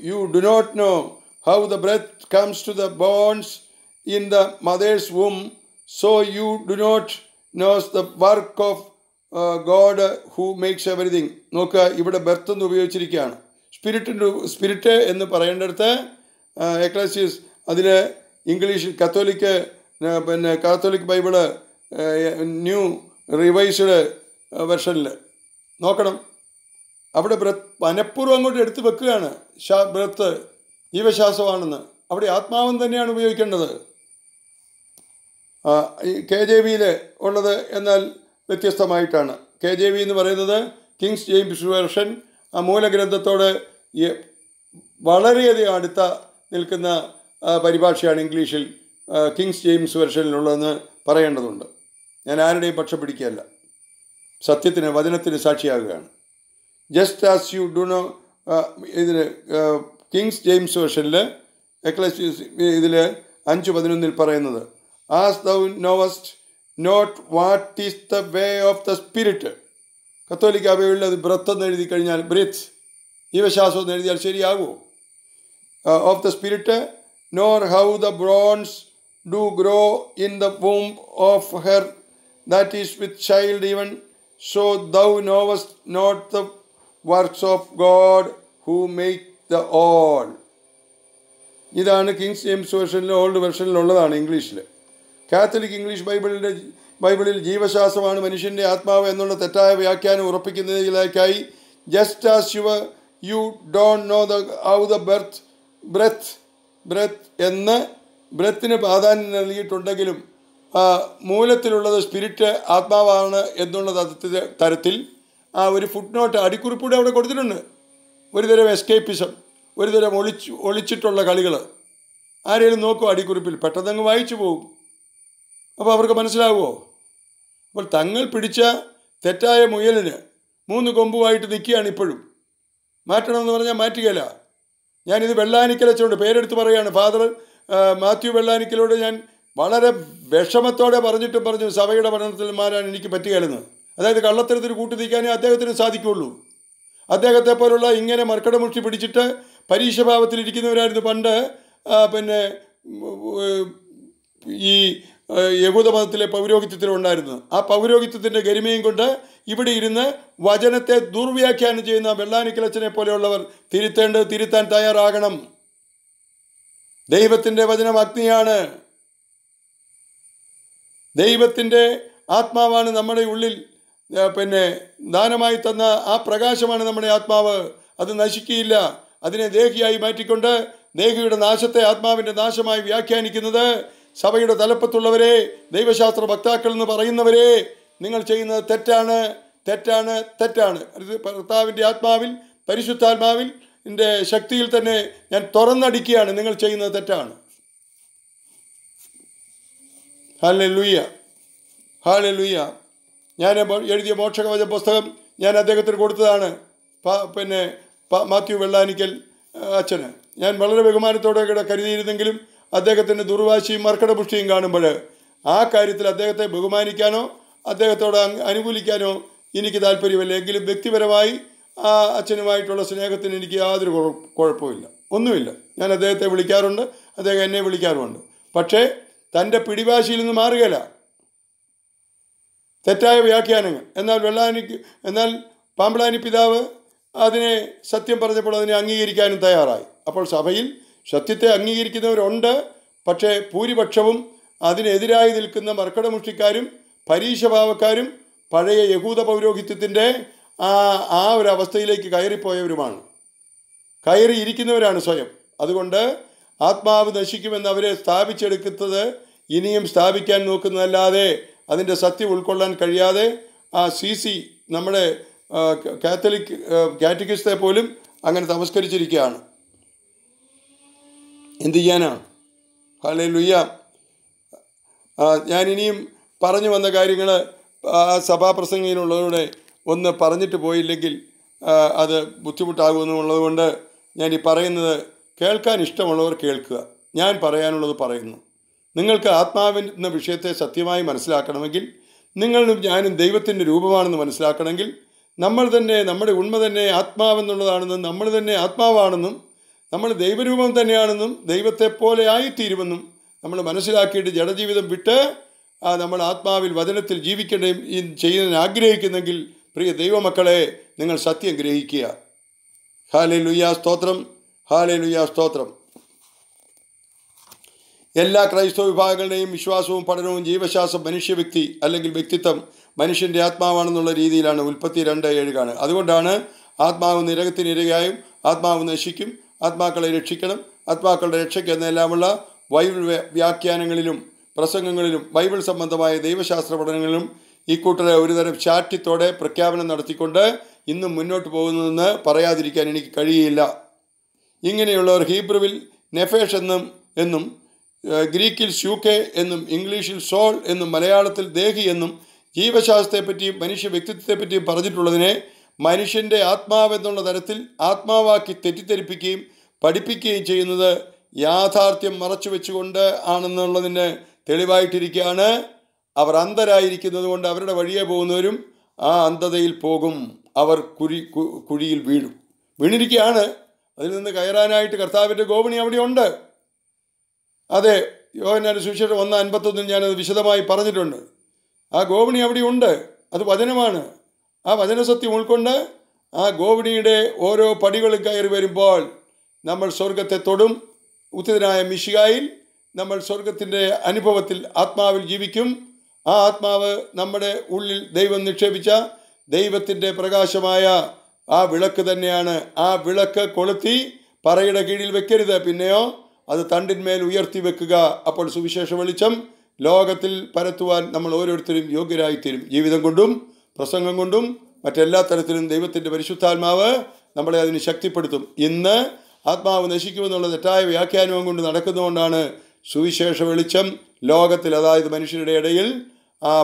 you do not know how the breath comes to the bones in the mother's womb so you do not knows the work of God who makes everything നോക്കുക ഇവിടെ berth എന്ന് ഉപയോഗിച്ചിരിക്കുകയാണ് സ്പിരിറ്റിൻ്റെ spirit എന്ന് പറയേണ്ടടുത്ത് എക്ലസിയസ് uh, അതിന് ഇംഗ്ലീഷിൽ Catholic പിന്നെ Catholic Bible new revised വെർഷനിൽ നോക്കണം അവിടെ ബ്രത്ത് മനഃപൂർവ്വം അങ്ങോട്ട് എടുത്തു വെക്കുകയാണ് ശാ ബ്രത്ത് ജീവശ്വാസമാണെന്ന് അവിടെ ആത്മാവൻ തന്നെയാണ് ഉപയോഗിക്കേണ്ടത് കെ ജെ വിയിൽ ഉള്ളത് എന്നാൽ വ്യത്യസ്തമായിട്ടാണ് കെ ജെ വി എന്ന് പറയുന്നത് കിങ്സ് ജെയിംസ് വേർഷൻ ആ മൂലഗ്രന്ഥത്തോട് വളരെയധികം അടുത്ത നിൽക്കുന്ന പരിഭാഷയാണ് ഇംഗ്ലീഷിൽ കിങ്സ് ജെയിംസ് വെർഷനിലുള്ളതെന്ന് പറയേണ്ടതുണ്ട് ഞാൻ ആരുടെയും പക്ഷം പിടിക്കുകയല്ല സത്യത്തിന് വചനത്തിന് സാക്ഷിയാകുകയാണ് just as you do know ഇതിൽ കിങ്സ് ജെയിംസ് വെർഷനിൽ എക്ലസ് ഇതിൽ അഞ്ച് പതിനൊന്നിൽ പറയുന്നത് as thou knowest not what is the way of the spirit കത്തോലിക്ക അവയുള്ള അത് ബ്രത്ത് എന്ന് എഴുതി കഴിഞ്ഞാൽ ബ്രിത്ത് ജീവശ്വാസം എന്ന് എഴുതിയാൽ ശരിയാകുമോ of the spirit nor how the bones do grow in the womb of her that is with child even, so thou knowest not the works of god who make the all ഇതാണ് Kings James വേർഷനിൽ old വെർഷനിലുള്ളതാണ് ഇംഗ്ലീഷിൽ Catholic English ബൈബിളിൻ്റെ ബൈബിളിൽ ജീവശ്വാസമാണ് മനുഷ്യൻ്റെ ആത്മാവ് എന്നുള്ള തെറ്റായ വ്യാഖ്യാനം ഉറപ്പിക്കുന്നതിലേക്കായി just as your you don't know the how the birth breath breath എന്ന് ബ്രത്തിന് പ്രാധാന്യം നൽകിയിട്ടുണ്ടെങ്കിലും മൂലത്തിലുള്ളത് സ്പിരിറ്റ് ആത്മാവാണ് എന്നുള്ള തരത്തിൽ ആ ഒരു ഫുട് നോട്ട് അടിക്കുറിപ്പൂടെ അവിടെ കൊടുത്തിട്ടുണ്ട് ഒരുതരം എസ്കേപ്പിസം ഒരുതരം ഒളിച്ച് ഒളിച്ചിട്ടുള്ള കളികൾ ആരെങ്കിലും നോക്കും അടിക്കുറിപ്പിൽ പെട്ടെന്നങ്ങ് വായിച്ചു പോകും അപ്പോൾ അവർക്ക് മനസ്സിലാവുമോ അപ്പോൾ തങ്ങൾ പിടിച്ച തെറ്റായ മുയലിന് മൂന്ന് കൊമ്പുമായിട്ട് നിൽക്കുകയാണ് ഇപ്പോഴും മാറ്റണമെന്ന് പറഞ്ഞാൽ മാറ്റുകയില്ല ഞാനിത് വെള്ളാനിക്കലച്ചുകൊണ്ട് പേരെടുത്ത് പറയുകയാണ് ഫാദർ മാത്യു വെള്ളാനിക്കലോട് ഞാൻ വളരെ വിഷമത്തോടെ പറഞ്ഞിട്ട് പറഞ്ഞു സഭയുടെ മാറാൻ എനിക്ക് പറ്റുകയെന്ന് അതായത് കള്ളത്തരത്തിന് കൂട്ടി നിൽക്കാനേ അദ്ദേഹത്തിന് സാധിക്കുകയുള്ളൂ അദ്ദേഹത്തെ പോലുള്ള ഇങ്ങനെ മർക്കടമുഷ്ടി പിടിച്ചിട്ട് പരീക്ഷഭാവത്തിലിരിക്കുന്നവരായിരുന്നു പണ്ട് പിന്നെ ഈ യഹൂദ മതത്തിലെ പൗരോഹിത്യത്തിലുണ്ടായിരുന്നു ആ പൗരോഹിത്യത്തിൻ്റെ ഗരിമയും കൊണ്ട് ഇവിടെ ഇരുന്ന് വചനത്തെ ദുർവ്യാഖ്യാനം ചെയ്യുന്ന വെള്ളാനിക്കലച്ചനെ പോലെയുള്ളവർ തിരുത്തേണ്ടത് തിരുത്താൻ തയ്യാറാകണം ദൈവത്തിൻ്റെ വചനം അഗ്നിയാണ് ദൈവത്തിൻ്റെ ആത്മാവാണ് നമ്മുടെ ഉള്ളിൽ പിന്നെ ദാനമായി തന്ന ആ പ്രകാശമാണ് നമ്മുടെ ആത്മാവ് അത് നശിക്കുകയില്ല അതിനെ ദേഹിയായി മാറ്റിക്കൊണ്ട് ദേഹിയുടെ നാശത്തെ ആത്മാവിൻ്റെ നാശമായി വ്യാഖ്യാനിക്കുന്നത് സഭയുടെ തലപ്പത്തുള്ളവരെ ദൈവശാസ്ത്ര വക്താക്കൾ എന്ന് പറയുന്നവരെ നിങ്ങൾ ചെയ്യുന്നത് തെറ്റാണ് തെറ്റാണ് തെറ്റാണ് ഭർത്താവിൻ്റെ ആത്മാവിൽ പരിശുദ്ധാത്മാവിൽ എൻ്റെ ശക്തിയിൽ തന്നെ ഞാൻ തുറന്നടിക്കുകയാണ് നിങ്ങൾ ചെയ്യുന്നത് തെറ്റാണ് ഹാലെ ലുയ്യ ഹാലെ ലുയ്യ ഞാൻ എഴുതിയ മോക്ഷകവച പുസ്തകം ഞാൻ അദ്ദേഹത്തിന് കൊടുത്തതാണ് പിന്നെ മാത്യു വെള്ളാനിക്കൽ അച്ഛന് ഞാൻ വളരെ ബഹുമാനത്തോടെ കൂടെ കരുതിയിരുന്നെങ്കിലും അദ്ദേഹത്തിൻ്റെ ദുർവാശിയും മർക്കടപുഷ്ടിയും കാണുമ്പോൾ ആ കാര്യത്തിൽ അദ്ദേഹത്തെ ബഹുമാനിക്കാനോ അദ്ദേഹത്തോട് അനുകൂലിക്കാനോ എനിക്ക് താല്പര്യമില്ല എങ്കിലും വ്യക്തിപരമായി ആ അച്ഛനുമായിട്ടുള്ള സ്നേഹത്തിന് എനിക്ക് യാതൊരു കുഴപ്പമില്ല ഒന്നുമില്ല ഞാൻ അദ്ദേഹത്തെ വിളിക്കാറുണ്ട് അദ്ദേഹം എന്നെ വിളിക്കാറുമുണ്ട് പക്ഷേ തൻ്റെ പിടിവാശിയിൽ നിന്ന് മാറുകയില്ല തെറ്റായ വ്യാഖ്യാനങ്ങൾ എന്നാൽ വെള്ളാനിക്ക് എന്നാൽ പാമ്പളാനി പിതാവ് അതിനെ സത്യം പറഞ്ഞപ്പോൾ അതിനെ അംഗീകരിക്കാനും തയ്യാറായി അപ്പോൾ സഭയിൽ സത്യത്തെ അംഗീകരിക്കുന്നവരുണ്ട് പക്ഷേ ഭൂരിപക്ഷവും അതിനെതിരായി നിൽക്കുന്ന മർക്കടമുഷ്ടിക്കാരും പരീക്ഷഭാവക്കാരും പഴയ യഹൂദ പൗരോഹിത്യത്തിൻ്റെ ആ ആ ഒരു അവസ്ഥയിലേക്ക് കയറിപ്പോയവരുമാണ് കയറി ഇരിക്കുന്നവരാണ് സ്വയം അതുകൊണ്ട് ആത്മാവ് നശിക്കുമെന്ന് അവരെ സ്ഥാപിച്ചെടുക്കുന്നത് ഇനിയും സ്ഥാപിക്കാൻ നോക്കുന്നതല്ലാതെ അതിൻ്റെ സത്യം ഉൾക്കൊള്ളാൻ കഴിയാതെ ആ സി സി നമ്മുടെ കാത്തലിക് കാറ്റഗിസ്റ്റെ പോലും അങ്ങനെ തമസ്കരിച്ചിരിക്കുകയാണ് എന്ത് ചെയ്യാനാണ് ഹാലേ ലുയ്യ ഞാൻ ഇനിയും പറഞ്ഞു വന്ന കാര്യങ്ങൾ ആ ഒന്ന് പറഞ്ഞിട്ട് പോയില്ലെങ്കിൽ അത് ബുദ്ധിമുട്ടാകുമെന്നുള്ളതുകൊണ്ട് ഞാൻ ഈ പറയുന്നത് കേൾക്കാൻ ഇഷ്ടമുള്ളവർ കേൾക്കുക ഞാൻ പറയാനുള്ളത് പറയുന്നു നിങ്ങൾക്ക് ആത്മാവിൻ എന്ന വിഷയത്തെ സത്യമായി മനസ്സിലാക്കണമെങ്കിൽ നിങ്ങളും ഞാനും ദൈവത്തിൻ്റെ രൂപമാണെന്ന് മനസ്സിലാക്കണമെങ്കിൽ നമ്മൾ തന്നെ നമ്മുടെ ഉണ്മ തന്നെ ആത്മാവെന്നുള്ളതാണെന്നും നമ്മൾ തന്നെ ആത്മാവാണെന്നും നമ്മൾ ദൈവരൂപം തന്നെയാണെന്നും ദൈവത്തെപ്പോലെ ആയിത്തീരുമെന്നും നമ്മൾ മനസ്സിലാക്കിയിട്ട് ജഡജീവിതം വിട്ട് നമ്മൾ ആത്മാവിൽ വചനത്തിൽ ജീവിക്കേണ്ടതും ചെയ്യാൻ ആഗ്രഹിക്കുന്നെങ്കിൽ പ്രിയ ദൈവമക്കളെ നിങ്ങൾ സത്യം ഗ്രഹിക്കുക ഹാലെ ലുയാ സ്തോത്രം ഹാലെ ലുയാ സ്തോത്രം എല്ലാ ക്രൈസ്തവ വിഭാഗങ്ങളുടെയും വിശ്വാസവും പഠനവും മനുഷ്യ വ്യക്തി അല്ലെങ്കിൽ വ്യക്തിത്വം മനുഷ്യൻ്റെ ആത്മാവാണെന്നുള്ള രീതിയിലാണ് ഉൽപ്പത്തി രണ്ട് ഏഴുകാണ് അതുകൊണ്ടാണ് ആത്മാവ് നിരകത്തിനിരയായും ആത്മാവ് നശിക്കും ആത്മാക്കളെ രക്ഷിക്കണം ആത്മാക്കളുടെ രക്ഷയ്ക്ക് എന്നെല്ലാമുള്ള ബൈബിൾ വ്യാഖ്യാനങ്ങളിലും പ്രസംഗങ്ങളിലും ബൈബിൾ സംബന്ധമായ ദൈവശാസ്ത്ര പഠനങ്ങളിലും ഈ ഒരുതരം ചാറ്റിത്തോടെ പ്രഖ്യാപനം നടത്തിക്കൊണ്ട് ഇന്ന് മുന്നോട്ട് പോകുന്നതെന്ന് പറയാതിരിക്കാൻ എനിക്ക് കഴിയില്ല ഇങ്ങനെയുള്ളവർ ഹീബ്രുവിൽ നെഫേഷ് എന്നും എന്നും ഗ്രീക്കിൽ ഷൂക്കെ എന്നും ഇംഗ്ലീഷിൽ സോൾ എന്നും മലയാളത്തിൽ ദേഹി എന്നും ജീവശാസ്ത്രത്തെപ്പറ്റിയും മനുഷ്യ വ്യക്തിത്വത്തെപ്പറ്റിയും പറഞ്ഞിട്ടുള്ളതിനെ മനുഷ്യൻ്റെ ആത്മാവെന്നുള്ള തരത്തിൽ ആത്മാവാക്കി തെറ്റിദ്ധരിപ്പിക്കുകയും പഠിപ്പിക്കുകയും ചെയ്യുന്നത് യാഥാർത്ഥ്യം മറച്ചു വെച്ചുകൊണ്ട് ആണെന്നുള്ളതിന് തെളിവായിട്ടിരിക്കുകയാണ് അവർ അന്ധരായിരിക്കുന്നത് കൊണ്ട് അവരുടെ വഴിയെ പോകുന്നവരും ആ അന്ധതയിൽ പോകും അവർ കുഴി കുഴിയിൽ വീഴും വീണിരിക്കുകയാണ് അതിൽ നിന്ന് കയറാനായിട്ട് കർത്താവിൻ്റെ ഗോപണി അവിടെയുണ്ട് അതെ യോഹനാൻ്റെ സുവിശേഷം ഒന്ന് അൻപത്തൊന്നിൽ ഞാനത് വിശദമായി പറഞ്ഞിട്ടുണ്ട് ആ ഗോപണി അവിടെയുണ്ട് അത് വചനമാണ് ആ വചനസത്യം ഉൾക്കൊണ്ട് ആ ഗോപിണിയുടെ ഓരോ പടികളും കയറി വരുമ്പോൾ നമ്മൾ സ്വർഗത്തെ തൊടും ഉത്തിതനായ മിഷികായിൽ നമ്മൾ സ്വർഗത്തിൻ്റെ അനുഭവത്തിൽ ആത്മാവിൽ ജീവിക്കും ആ ആത്മാവ് നമ്മുടെ ഉള്ളിൽ ദൈവം നിക്ഷേപിച്ച ദൈവത്തിൻ്റെ പ്രകാശമായ ആ വിളക്ക് തന്നെയാണ് ആ വിളക്ക് കൊളുത്തി പറയുടെ കീഴിൽ വെക്കരുത് പിന്നെയോ അത് തണ്ടിന്മേൽ ഉയർത്തി വെക്കുക അപ്പോൾ സുവിശേഷ വെളിച്ചം ലോകത്തിൽ പരത്തുവാൻ നമ്മൾ ഓരോരുത്തരും യോഗ്യരായിത്തീരും ജീവിതം കൊണ്ടും പ്രസംഗം കൊണ്ടും മറ്റെല്ലാ തരത്തിലും ദൈവത്തിൻ്റെ പരിശുദ്ധാത്മാവ് നമ്മളെ അതിന് ശക്തിപ്പെടുത്തും ഇന്ന് ആത്മാവ് നശിക്കുമെന്നുള്ള തെറ്റായ വ്യാഖ്യാനവും കൊണ്ട് നടക്കുന്നതുകൊണ്ടാണ് സുവിശേഷ വെളിച്ചം ലോകത്തിൽ അതായത് മനുഷ്യരുടെ ഇടയിൽ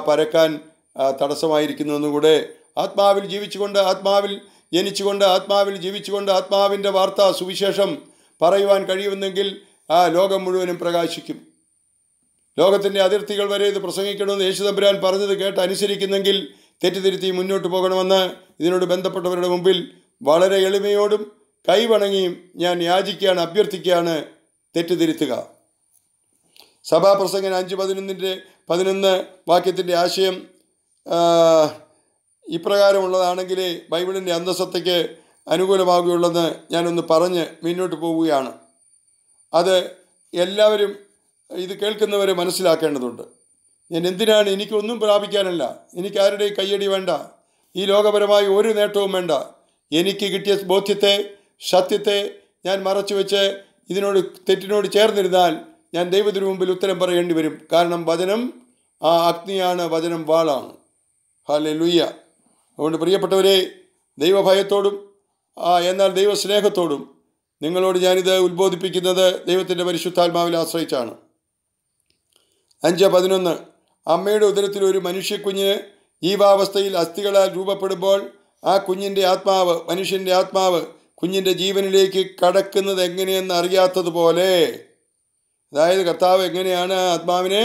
പരക്കാൻ തടസ്സമായിരിക്കുന്നുവെന്നും കൂടെ ആത്മാവിൽ ജീവിച്ചുകൊണ്ട് ആത്മാവിൽ ജനിച്ചുകൊണ്ട് ആത്മാവിൽ ജീവിച്ചുകൊണ്ട് ആത്മാവിൻ്റെ വാർത്ത സുവിശേഷം പറയുവാൻ കഴിയുമെന്നെങ്കിൽ ആ ലോകം മുഴുവനും പ്രകാശിക്കും ലോകത്തിൻ്റെ അതിർത്തികൾ വരെ ഇത് പ്രസംഗിക്കണമെന്ന് യേശുദമ്പുരാൻ പറഞ്ഞത് കേട്ട് അനുസരിക്കുന്നെങ്കിൽ തെറ്റിതിരുത്തി മുന്നോട്ട് പോകണമെന്ന് ഇതിനോട് ബന്ധപ്പെട്ടവരുടെ മുമ്പിൽ വളരെ എളിമയോടും കൈവണങ്ങിയും ഞാൻ യാചിക്കുകയാണ് അഭ്യർത്ഥിക്കുകയാണ് തെറ്റിതിരുത്തുക സഭാപ്രസംഗൻ അഞ്ച് പതിനൊന്നിൻ്റെ പതിനൊന്ന് വാക്യത്തിൻ്റെ ആശയം ഇപ്രകാരമുള്ളതാണെങ്കിൽ ബൈബിളിൻ്റെ അന്തസ്സത്തയ്ക്ക് അനുകൂലമാകുകയുള്ളെന്ന് ഞാനൊന്ന് പറഞ്ഞ് മുന്നോട്ട് പോവുകയാണ് അത് എല്ലാവരും ഇത് കേൾക്കുന്നവരെ മനസ്സിലാക്കേണ്ടതുണ്ട് ഞാൻ എന്തിനാണ് എനിക്കൊന്നും പ്രാപിക്കാനല്ല എനിക്കാരുടെയും കയ്യടി വേണ്ട ഈ ലോകപരമായി ഒരു നേട്ടവും വേണ്ട എനിക്ക് കിട്ടിയ ബോധ്യത്തെ സത്യത്തെ ഞാൻ മറച്ചു വെച്ച് ഇതിനോട് തെറ്റിനോട് ചേർന്നിരുന്നാൽ ഞാൻ ദൈവത്തിന് മുമ്പിൽ ഉത്തരം പറയേണ്ടി വരും കാരണം വചനം ആ അഗ്നിയാണ് വചനം വാളാണ് ഹാലെ ലുയ്യ അതുകൊണ്ട് പ്രിയപ്പെട്ടവരെ ദൈവഭയത്തോടും എന്നാൽ ദൈവസ്നേഹത്തോടും നിങ്ങളോട് ഞാനിത് ഉത്ബോധിപ്പിക്കുന്നത് ദൈവത്തിൻ്റെ പരിശുദ്ധാത്മാവിൽ ആശ്രയിച്ചാണ് അഞ്ച് പതിനൊന്ന് അമ്മയുടെ ഉദരത്തിൽ ഒരു മനുഷ്യക്കുഞ്ഞ് ജീവാവസ്ഥയിൽ അസ്ഥികളാൽ രൂപപ്പെടുമ്പോൾ ആ കുഞ്ഞിൻ്റെ ആത്മാവ് മനുഷ്യൻ്റെ ആത്മാവ് കുഞ്ഞിൻ്റെ ജീവനിലേക്ക് കടക്കുന്നത് എങ്ങനെയെന്ന് അറിയാത്തതുപോലെ അതായത് കർത്താവ് എങ്ങനെയാണ് ആത്മാവിനെ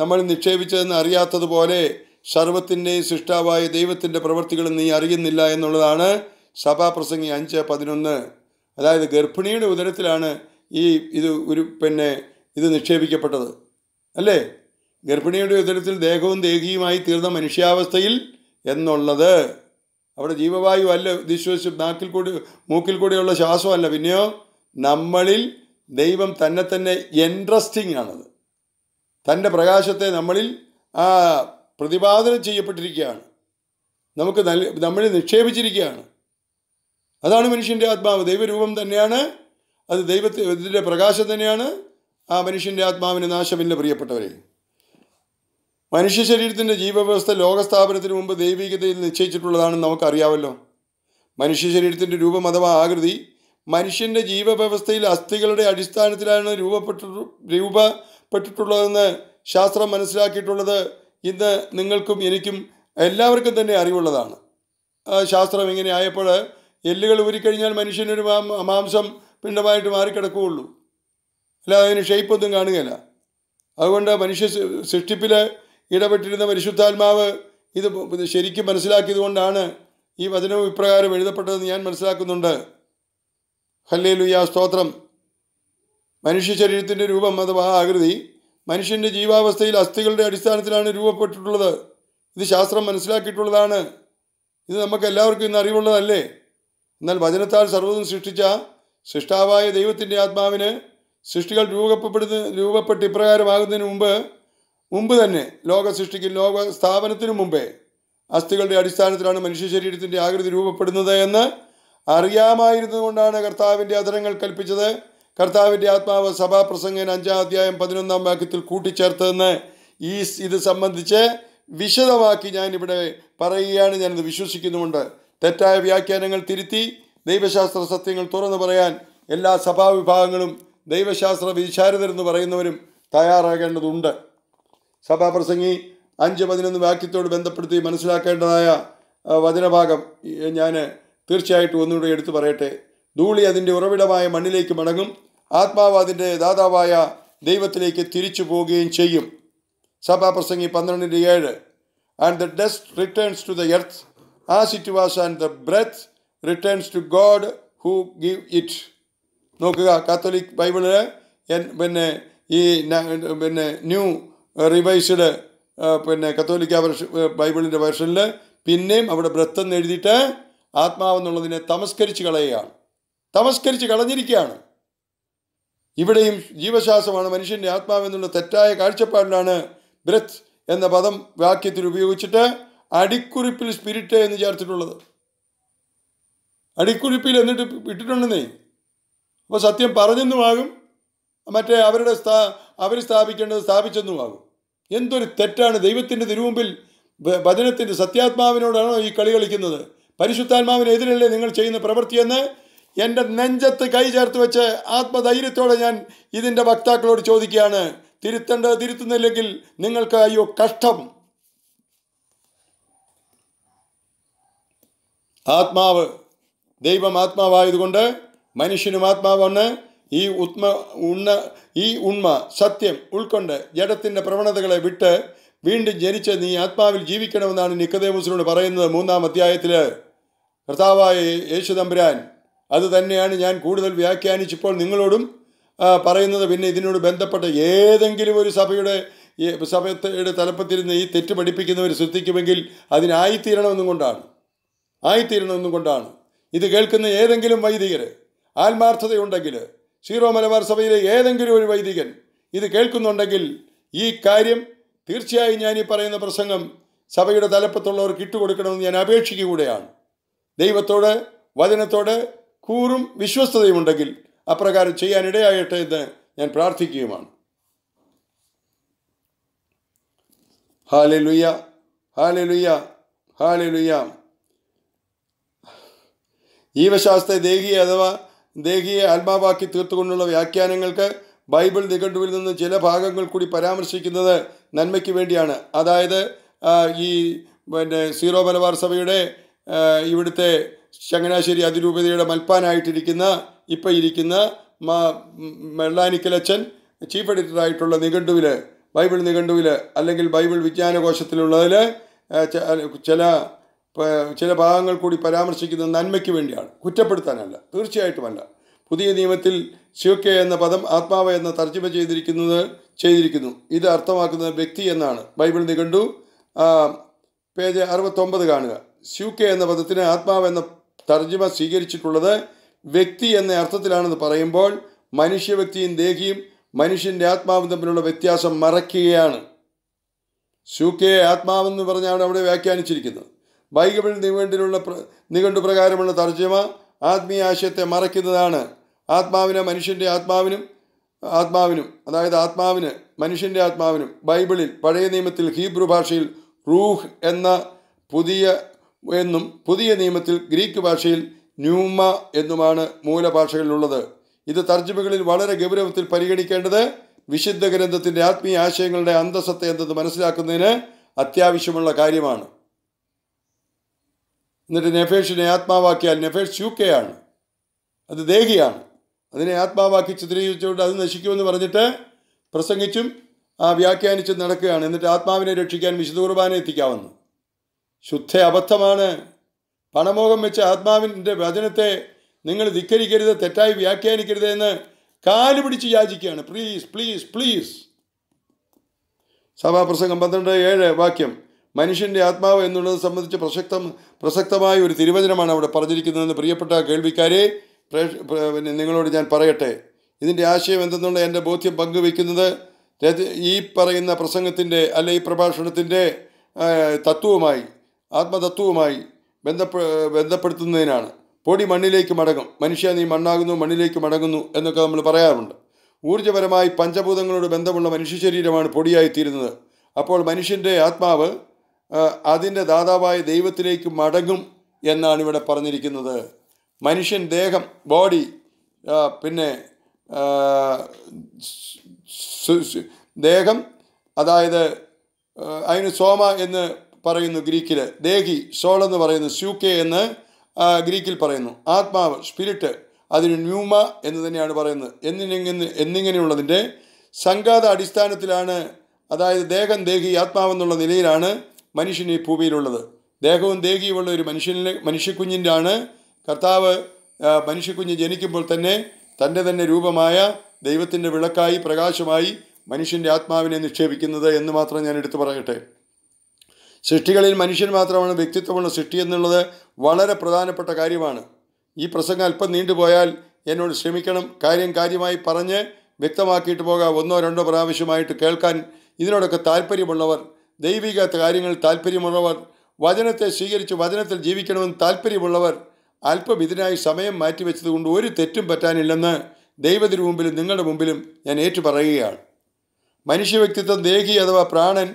നമ്മൾ നിക്ഷേപിച്ചതെന്ന് അറിയാത്തതുപോലെ സർവത്തിൻ്റെയും സൃഷ്ടാവായ ദൈവത്തിൻ്റെ പ്രവൃത്തികളും നീ അറിയുന്നില്ല എന്നുള്ളതാണ് സഭാപ്രസംഗി അഞ്ച് പതിനൊന്ന് അതായത് ഗർഭിണിയുടെ ഉദരത്തിലാണ് ഈ ഇത് ഒരു പിന്നെ ഇത് നിക്ഷേപിക്കപ്പെട്ടത് അല്ലേ ഗർഭിണിയുടെ ഉദരത്തിൽ ദേഹവും ദേഹിയുമായി തീർന്ന മനുഷ്യാവസ്ഥയിൽ എന്നുള്ളത് അവിടെ ജീവവായു അല്ല വിശ്വസിച്ച് നാക്കിൽ കൂടി മൂക്കിൽ കൂടിയുള്ള ശ്വാസമല്ല പിന്നെയോ നമ്മളിൽ ദൈവം തന്നെ തന്നെ എൻട്രസ്റ്റിംഗ് ആണത് തൻ്റെ പ്രകാശത്തെ നമ്മളിൽ പ്രതിപാദനം ചെയ്യപ്പെട്ടിരിക്കുകയാണ് നമുക്ക് നൽ നിക്ഷേപിച്ചിരിക്കുകയാണ് അതാണ് മനുഷ്യൻ്റെ ആത്മാവ് ദൈവരൂപം തന്നെയാണ് അത് ദൈവത്തെ ഇതിൻ്റെ പ്രകാശം തന്നെയാണ് ആ മനുഷ്യൻ്റെ ആത്മാവിന് നാശമില്ല പ്രിയപ്പെട്ടവരെ മനുഷ്യ ശരീരത്തിൻ്റെ ജീവവ്യവസ്ഥ ലോകസ്ഥാപനത്തിന് മുമ്പ് ദൈവികതയിൽ നിശ്ചയിച്ചിട്ടുള്ളതാണെന്ന് നമുക്കറിയാമല്ലോ മനുഷ്യ ശരീരത്തിൻ്റെ രൂപം അഥവാ ആകൃതി മനുഷ്യൻ്റെ ജീവവ്യവസ്ഥയിൽ അസ്ഥികളുടെ അടിസ്ഥാനത്തിലാണ് രൂപപ്പെട്ട രൂപപ്പെട്ടിട്ടുള്ളതെന്ന് ശാസ്ത്രം മനസ്സിലാക്കിയിട്ടുള്ളത് ഇന്ന് നിങ്ങൾക്കും എനിക്കും എല്ലാവർക്കും തന്നെ അറിവുള്ളതാണ് ശാസ്ത്രം ഇങ്ങനെ ആയപ്പോൾ എല്ലുകൾ ഊരിക്കഴിഞ്ഞാൽ മനുഷ്യനൊരു മാംസം പിണ്ടമായിട്ട് മാറിക്കിടക്കുകയുള്ളൂ അല്ലാതെ അതിന് ഷെയ്പ്പൊന്നും കാണുകയില്ല അതുകൊണ്ട് മനുഷ്യ സൃഷ്ടിപ്പിൽ ഇടപെട്ടിരുന്ന പരിശുദ്ധാത്മാവ് ഇത് ശരിക്കും മനസ്സിലാക്കിയതുകൊണ്ടാണ് ഈ വചനവും ഇപ്രകാരം എഴുതപ്പെട്ടതെന്ന് ഞാൻ മനസ്സിലാക്കുന്നുണ്ട് ഹല്ലേലുയ സ്തോത്രം മനുഷ്യ ശരീരത്തിൻ്റെ രൂപം അഥവാ ആകൃതി മനുഷ്യൻ്റെ ജീവാവസ്ഥയിൽ അസ്ഥികളുടെ അടിസ്ഥാനത്തിലാണ് രൂപപ്പെട്ടിട്ടുള്ളത് ഇത് ശാസ്ത്രം മനസ്സിലാക്കിയിട്ടുള്ളതാണ് ഇത് നമുക്ക് എല്ലാവർക്കും ഇന്ന് അറിവുള്ളതല്ലേ എന്നാൽ വചനത്താൽ സർവ്വതും സൃഷ്ടിച്ച സൃഷ്ടാവായ ദൈവത്തിൻ്റെ ആത്മാവിന് സൃഷ്ടികൾ രൂപപ്പെടുന്ന രൂപപ്പെട്ട് ഇപ്രകാരമാകുന്നതിന് മുമ്പ് മുമ്പ് തന്നെ ലോക സൃഷ്ടിക്ക് ലോക സ്ഥാപനത്തിനു മുമ്പേ അസ്ഥികളുടെ അടിസ്ഥാനത്തിലാണ് മനുഷ്യ ശരീരത്തിൻ്റെ ആകൃതി രൂപപ്പെടുന്നത് എന്ന് അറിയാമായിരുന്നതുകൊണ്ടാണ് കർത്താവിൻ്റെ അധരങ്ങൾ കൽപ്പിച്ചത് കർത്താവിൻ്റെ ആത്മാവ് സഭാപ്രസംഗൻ അഞ്ചാം അധ്യായം പതിനൊന്നാം വാക്യത്തിൽ കൂട്ടിച്ചേർത്തതെന്ന് ഈ ഇത് സംബന്ധിച്ച് വിശദമാക്കി ഞാനിവിടെ പറയുകയാണ് ഞാനിത് വിശ്വസിക്കുന്നുമുണ്ട് തെറ്റായ വ്യാഖ്യാനങ്ങൾ തിരുത്തി ദൈവശാസ്ത്ര സത്യങ്ങൾ തുറന്നു പറയാൻ എല്ലാ സഭാവിഭാഗങ്ങളും ദൈവശാസ്ത്ര വിചാരിതരെന്ന് പറയുന്നവരും തയ്യാറാകേണ്ടതുണ്ട് സഭാപ്രസംഗി അഞ്ച് പതിനൊന്ന് വാക്യത്തോട് ബന്ധപ്പെടുത്തി മനസ്സിലാക്കേണ്ടതായ വചനഭാഗം ഞാൻ തീർച്ചയായിട്ടും ഒന്നുകൂടെ എടുത്തു പറയട്ടെ ധൂളി അതിൻ്റെ ഉറവിടമായ മണ്ണിലേക്ക് മടങ്ങും ആത്മാവ് അതിൻ്റെ ദാതാവായ ദൈവത്തിലേക്ക് തിരിച്ചു പോവുകയും ചെയ്യും സഭാപ്രസംഗി പന്ത്രണ്ടിൻ്റെ ഏഴ് and the dust returns to the earth as it was and the breath returns to God who give it നോക്കുക കാത്തോലിക് ബൈബിളിൽ പിന്നെ ഈ പിന്നെ ന്യൂ റിവൈസ്ഡ് പിന്നെ കത്തോലിക്ക ബൈബിളിൻ്റെ വെർഷനിൽ പിന്നെയും അവിടെ ബ്രത്തെന്ന് എഴുതിയിട്ട് ആത്മാവെന്നുള്ളതിനെ തമസ്കരിച്ച് കളയുകയാണ് തമസ്കരിച്ച് കളഞ്ഞിരിക്കുകയാണ് ഇവിടെയും ജീവശാസമാണ് മനുഷ്യൻ്റെ ആത്മാവെന്നുള്ള തെറ്റായ കാഴ്ചപ്പാടിലാണ് ബ്രത്ത് എന്ന പദം വാക്യത്തിൽ ഉപയോഗിച്ചിട്ട് അടിക്കുറിപ്പിൽ സ്പിരിറ്റ് എന്ന് ചേർത്തിട്ടുള്ളത് അടിക്കുറിപ്പിൽ എന്നിട്ട് ഇട്ടിട്ടുണ്ടെന്നേ അപ്പോൾ സത്യം പറഞ്ഞെന്നുമാകും മറ്റേ അവരുടെ സ്ഥാ അവർ സ്ഥാപിക്കേണ്ടത് സ്ഥാപിച്ചെന്നുമാകും എന്തൊരു തെറ്റാണ് ദൈവത്തിൻ്റെ തിരുമുമ്പിൽ ഭജനത്തിൻ്റെ സത്യാത്മാവിനോടാണോ ഈ കളി കളിക്കുന്നത് പരിശുദ്ധാത്മാവിനെതിരല്ലേ നിങ്ങൾ ചെയ്യുന്ന പ്രവൃത്തിയെന്ന് എൻ്റെ നെഞ്ചത്ത് കൈ ചേർത്ത് വെച്ച് ആത്മധൈര്യത്തോടെ ഞാൻ ഇതിൻ്റെ വക്താക്കളോട് ചോദിക്കുകയാണ് തിരുത്തേണ്ടത് തിരുത്തുന്നില്ലെങ്കിൽ നിങ്ങൾക്ക് അയ്യോ കഷ്ടം ആത്മാവ് ദൈവം ആത്മാവായതുകൊണ്ട് മനുഷ്യനും ആത്മാവാണ് ഈ ഉത്മ ഉണ്ണ ഈ ഉണ്മ സത്യം ഉൾക്കൊണ്ട് ജഡത്തിൻ്റെ പ്രവണതകളെ വിട്ട് വീണ്ടും ജനിച്ച് നീ ആത്മാവിൽ ജീവിക്കണമെന്നാണ് നിക്കദേവസിനോട് പറയുന്നത് മൂന്നാം അധ്യായത്തിൽ കർത്താവായ യേശു തമ്പുരാൻ അത് തന്നെയാണ് ഞാൻ കൂടുതൽ വ്യാഖ്യാനിച്ചിപ്പോൾ നിങ്ങളോടും പറയുന്നത് പിന്നെ ഇതിനോട് ബന്ധപ്പെട്ട ഏതെങ്കിലും ഒരു സഭയുടെ സഭയുടെ തലപ്പത്തിരുന്ന് ഈ തെറ്റ് പഠിപ്പിക്കുന്നവർ ശ്രദ്ധിക്കുമെങ്കിൽ അതിനായിത്തീരണമെന്നും കൊണ്ടാണ് ആയിത്തീരണമെന്നും കൊണ്ടാണ് ഇത് കേൾക്കുന്ന ഏതെങ്കിലും വൈദികർ ആത്മാർത്ഥതയുണ്ടെങ്കിൽ സീറോ മലബാർ സഭയിലെ ഏതെങ്കിലും ഒരു വൈദികൻ ഇത് കേൾക്കുന്നുണ്ടെങ്കിൽ ഈ കാര്യം തീർച്ചയായും ഞാൻ ഈ പറയുന്ന പ്രസംഗം സഭയുടെ തലപ്പത്തുള്ളവർക്ക് ഇട്ടുകൊടുക്കണമെന്ന് ഞാൻ അപേക്ഷിക്കുകയാണ് ദൈവത്തോട് വചനത്തോട് കൂറും വിശ്വസ്തതയും ഉണ്ടെങ്കിൽ അപ്രകാരം ചെയ്യാനിടയായിട്ടെ എന്ന് ഞാൻ പ്രാർത്ഥിക്കുകയുമാണ് hallelujah hallelujah hallelujah ജീവശാസ്ത്ര ദേഹിയെ അഥവാ ദേഹിയെ ആത്മാവാക്കി തീർത്തുകൊണ്ടുള്ള വ്യാഖ്യാനങ്ങൾക്ക് ബൈബിൾ നിഘണ്ടുവിൽ നിന്ന് ചില ഭാഗങ്ങൾ കൂടി പരാമർശിക്കുന്നത് നന്മയ്ക്ക് വേണ്ടിയാണ് അതായത് ഈ പിന്നെ സീറോ മലബാർ സഭയുടെ ഇവിടുത്തെ ചങ്ങനാശ്ശേരി അതിരൂപതയുടെ മൽപ്പാനായിട്ടിരിക്കുന്ന ഇപ്പോൾ ഇരിക്കുന്ന മാ മെള്ളാനിക്കലച്ചൻ ചീഫ് എഡിറ്ററായിട്ടുള്ള നിഘണ്ടുവിൽ ബൈബിൾ നിഘണ്ടുവിൽ അല്ലെങ്കിൽ ബൈബിൾ വിജ്ഞാനകോശത്തിലുള്ളതിൽ ചില ചില ഭാഗങ്ങൾ കൂടി പരാമർശിക്കുന്ന നന്മയ്ക്ക് വേണ്ടിയാണ് കുറ്റപ്പെടുത്താനല്ല തീർച്ചയായിട്ടുമല്ല പുതിയ നിയമത്തിൽ ശിവക്കെ എന്ന പദം ആത്മാവ് എന്ന തർജ്ജമ ചെയ്തിരിക്കുന്നത് ചെയ്തിരിക്കുന്നു ഇത് അർത്ഥമാക്കുന്നത് വ്യക്തി എന്നാണ് ബൈബിൾ നിഘണ്ടു പേജ് അറുപത്തൊമ്പത് കാണുക സ്യൂക്കെ എന്ന പദത്തിന് ആത്മാവ് എന്ന തർജ്ജിമ സ്വീകരിച്ചിട്ടുള്ളത് വ്യക്തി എന്ന അർത്ഥത്തിലാണെന്ന് പറയുമ്പോൾ മനുഷ്യ വ്യക്തിയും ദേഹിയും മനുഷ്യൻ്റെ ആത്മാവും തമ്മിലുള്ള വ്യത്യാസം മറയ്ക്കുകയാണ് സ്യൂക്കയെ ആത്മാവെന്ന് പറഞ്ഞാണ് അവിടെ വ്യാഖ്യാനിച്ചിരിക്കുന്നത് ബൈബിൾ നിഘണ്ടിലുള്ള നിഘണ്ടു പ്രകാരമുള്ള തർജ്ജമ ആത്മീയ ആശയത്തെ മറയ്ക്കുന്നതാണ് ആത്മാവിനെ മനുഷ്യൻ്റെ ആത്മാവിനും ആത്മാവിനും അതായത് ആത്മാവിന് മനുഷ്യൻ്റെ ആത്മാവിനും ബൈബിളിൽ പഴയ നിയമത്തിൽ ഹീബ്രു ഭാഷയിൽ റൂഹ് എന്ന പുതിയ എന്നും പുതിയ നിയമത്തിൽ ഗ്രീക്ക് ഭാഷയിൽ ന്യൂമ എന്നുമാണ് മൂലഭാഷകളിലുള്ളത് ഇത് തർജ്ജിമകളിൽ വളരെ ഗൗരവത്തിൽ പരിഗണിക്കേണ്ടത് വിശുദ്ധ ഗ്രന്ഥത്തിൻ്റെ ആത്മീയ ആശയങ്ങളുടെ അന്തസ്സത്ത എന്തെന്ന് മനസ്സിലാക്കുന്നതിന് അത്യാവശ്യമുള്ള കാര്യമാണ് എന്നിട്ട് നെഫേഷിനെ ആത്മാവാക്കിയാൽ നെഫേഷ് ശൂക്കയാണ് അത് ദേഹിയാണ് അതിനെ ആത്മാവാക്കി ചിത്രീകരിച്ചുകൊണ്ട് അത് നശിക്കുമെന്ന് പറഞ്ഞിട്ട് പ്രസംഗിച്ചും ആ വ്യാഖ്യാനിച്ചും നടക്കുകയാണ് എന്നിട്ട് ആത്മാവിനെ രക്ഷിക്കാൻ വിശുദ്ധ കുർബാന എത്തിക്കാവുന്നു ശുദ്ധ അബദ്ധമാണ് പണമോഹം വെച്ച ആത്മാവിൻ്റെ വചനത്തെ നിങ്ങൾ ധിക്കരിക്കരുത് തെറ്റായി വ്യാഖ്യാനിക്കരുത് എന്ന് കാല് പിടിച്ച് യാചിക്കുകയാണ് പ്ലീസ് പ്ലീസ് പ്ലീസ് സഭാപ്രസംഗം പന്ത്രണ്ട് ഏഴ് വാക്യം മനുഷ്യൻ്റെ ആത്മാവ് എന്നുള്ളത് സംബന്ധിച്ച് പ്രസക്തം പ്രസക്തമായ ഒരു തിരുവചനമാണ് അവിടെ പറഞ്ഞിരിക്കുന്നതെന്ന് പ്രിയപ്പെട്ട കേൾവിക്കാരെ പിന്നെ നിങ്ങളോട് ഞാൻ പറയട്ടെ ഇതിൻ്റെ ആശയം എന്തെന്നുള്ള എൻ്റെ ബോധ്യം പങ്കുവയ്ക്കുന്നത് ഈ പറയുന്ന പ്രസംഗത്തിൻ്റെ അല്ലെ ഈ പ്രഭാഷണത്തിൻ്റെ തത്വവുമായി ആത്മതത്വവുമായി ബന്ധപ്പെ ബന്ധപ്പെടുത്തുന്നതിനാണ് പൊടി മണ്ണിലേക്ക് മടങ്ങും മനുഷ്യ നീ മണ്ണാകുന്നു മണ്ണിലേക്ക് മടങ്ങുന്നു എന്നൊക്കെ നമ്മൾ പറയാറുണ്ട് ഊർജ്ജപരമായി പഞ്ചഭൂതങ്ങളോട് ബന്ധമുള്ള മനുഷ്യ ശരീരമാണ് പൊടിയായിത്തീരുന്നത് അപ്പോൾ മനുഷ്യൻ്റെ ആത്മാവ് അതിൻ്റെ ദാതാവായ ദൈവത്തിലേക്ക് മടങ്ങും എന്നാണ് ഇവിടെ പറഞ്ഞിരിക്കുന്നത് മനുഷ്യൻ ദേഹം ബോഡി പിന്നെ ദേഹം അതായത് അതിന് സോമ എന്ന് പറയുന്നു ഗ്രീക്കിൽ ദേഹി സോൾ എന്ന് പറയുന്നു സ്യൂക്കെ എന്ന് ഗ്രീക്കിൽ പറയുന്നു ആത്മാവ് സ്പിരിറ്റ് അതിന് ന്യൂമ എന്ന് തന്നെയാണ് പറയുന്നത് എന്നിങ്ങനെ എന്നിങ്ങനെയുള്ളതിൻ്റെ സംഘാത അടിസ്ഥാനത്തിലാണ് അതായത് ദേഹം ദേഹി ആത്മാവെന്നുള്ള നിലയിലാണ് മനുഷ്യൻ ഈ ഭൂമിയിലുള്ളത് ദേഹവും ദേഹിയുമുള്ള ഒരു മനുഷ്യനിലെ മനുഷ്യക്കുഞ്ഞിൻ്റെ ആണ് കർത്താവ് മനുഷ്യക്കുഞ്ഞ് ജനിക്കുമ്പോൾ തന്നെ തൻ്റെ തന്നെ രൂപമായ ദൈവത്തിൻ്റെ വിളക്കായി പ്രകാശമായി മനുഷ്യൻ്റെ ആത്മാവിനെ നിക്ഷേപിക്കുന്നത് എന്ന് മാത്രം ഞാൻ എടുത്തു പറയട്ടെ സൃഷ്ടികളിൽ മനുഷ്യൻ മാത്രമാണ് വ്യക്തിത്വമുള്ള സൃഷ്ടി എന്നുള്ളത് വളരെ പ്രധാനപ്പെട്ട കാര്യമാണ് ഈ പ്രസംഗം അല്പം നീണ്ടുപോയാൽ എന്നോട് ക്ഷമിക്കണം കാര്യം കാര്യമായി പറഞ്ഞ് വ്യക്തമാക്കിയിട്ട് പോകാം ഒന്നോ രണ്ടോ പ്രാവശ്യമായിട്ട് കേൾക്കാൻ ഇതിനോടൊക്കെ താല്പര്യമുള്ളവർ ദൈവിക കാര്യങ്ങളിൽ താല്പര്യമുള്ളവർ വചനത്തെ സ്വീകരിച്ച് വചനത്തിൽ ജീവിക്കണമെന്ന് താല്പര്യമുള്ളവർ അല്പം ഇതിനായി സമയം കൊണ്ട് ഒരു തെറ്റും പറ്റാനില്ലെന്ന് ദൈവത്തിനു മുമ്പിലും നിങ്ങളുടെ മുമ്പിലും ഞാൻ ഏറ്റുപറയുകയാണ് മനുഷ്യ വ്യക്തിത്വം ദേഹി അഥവാ പ്രാണൻ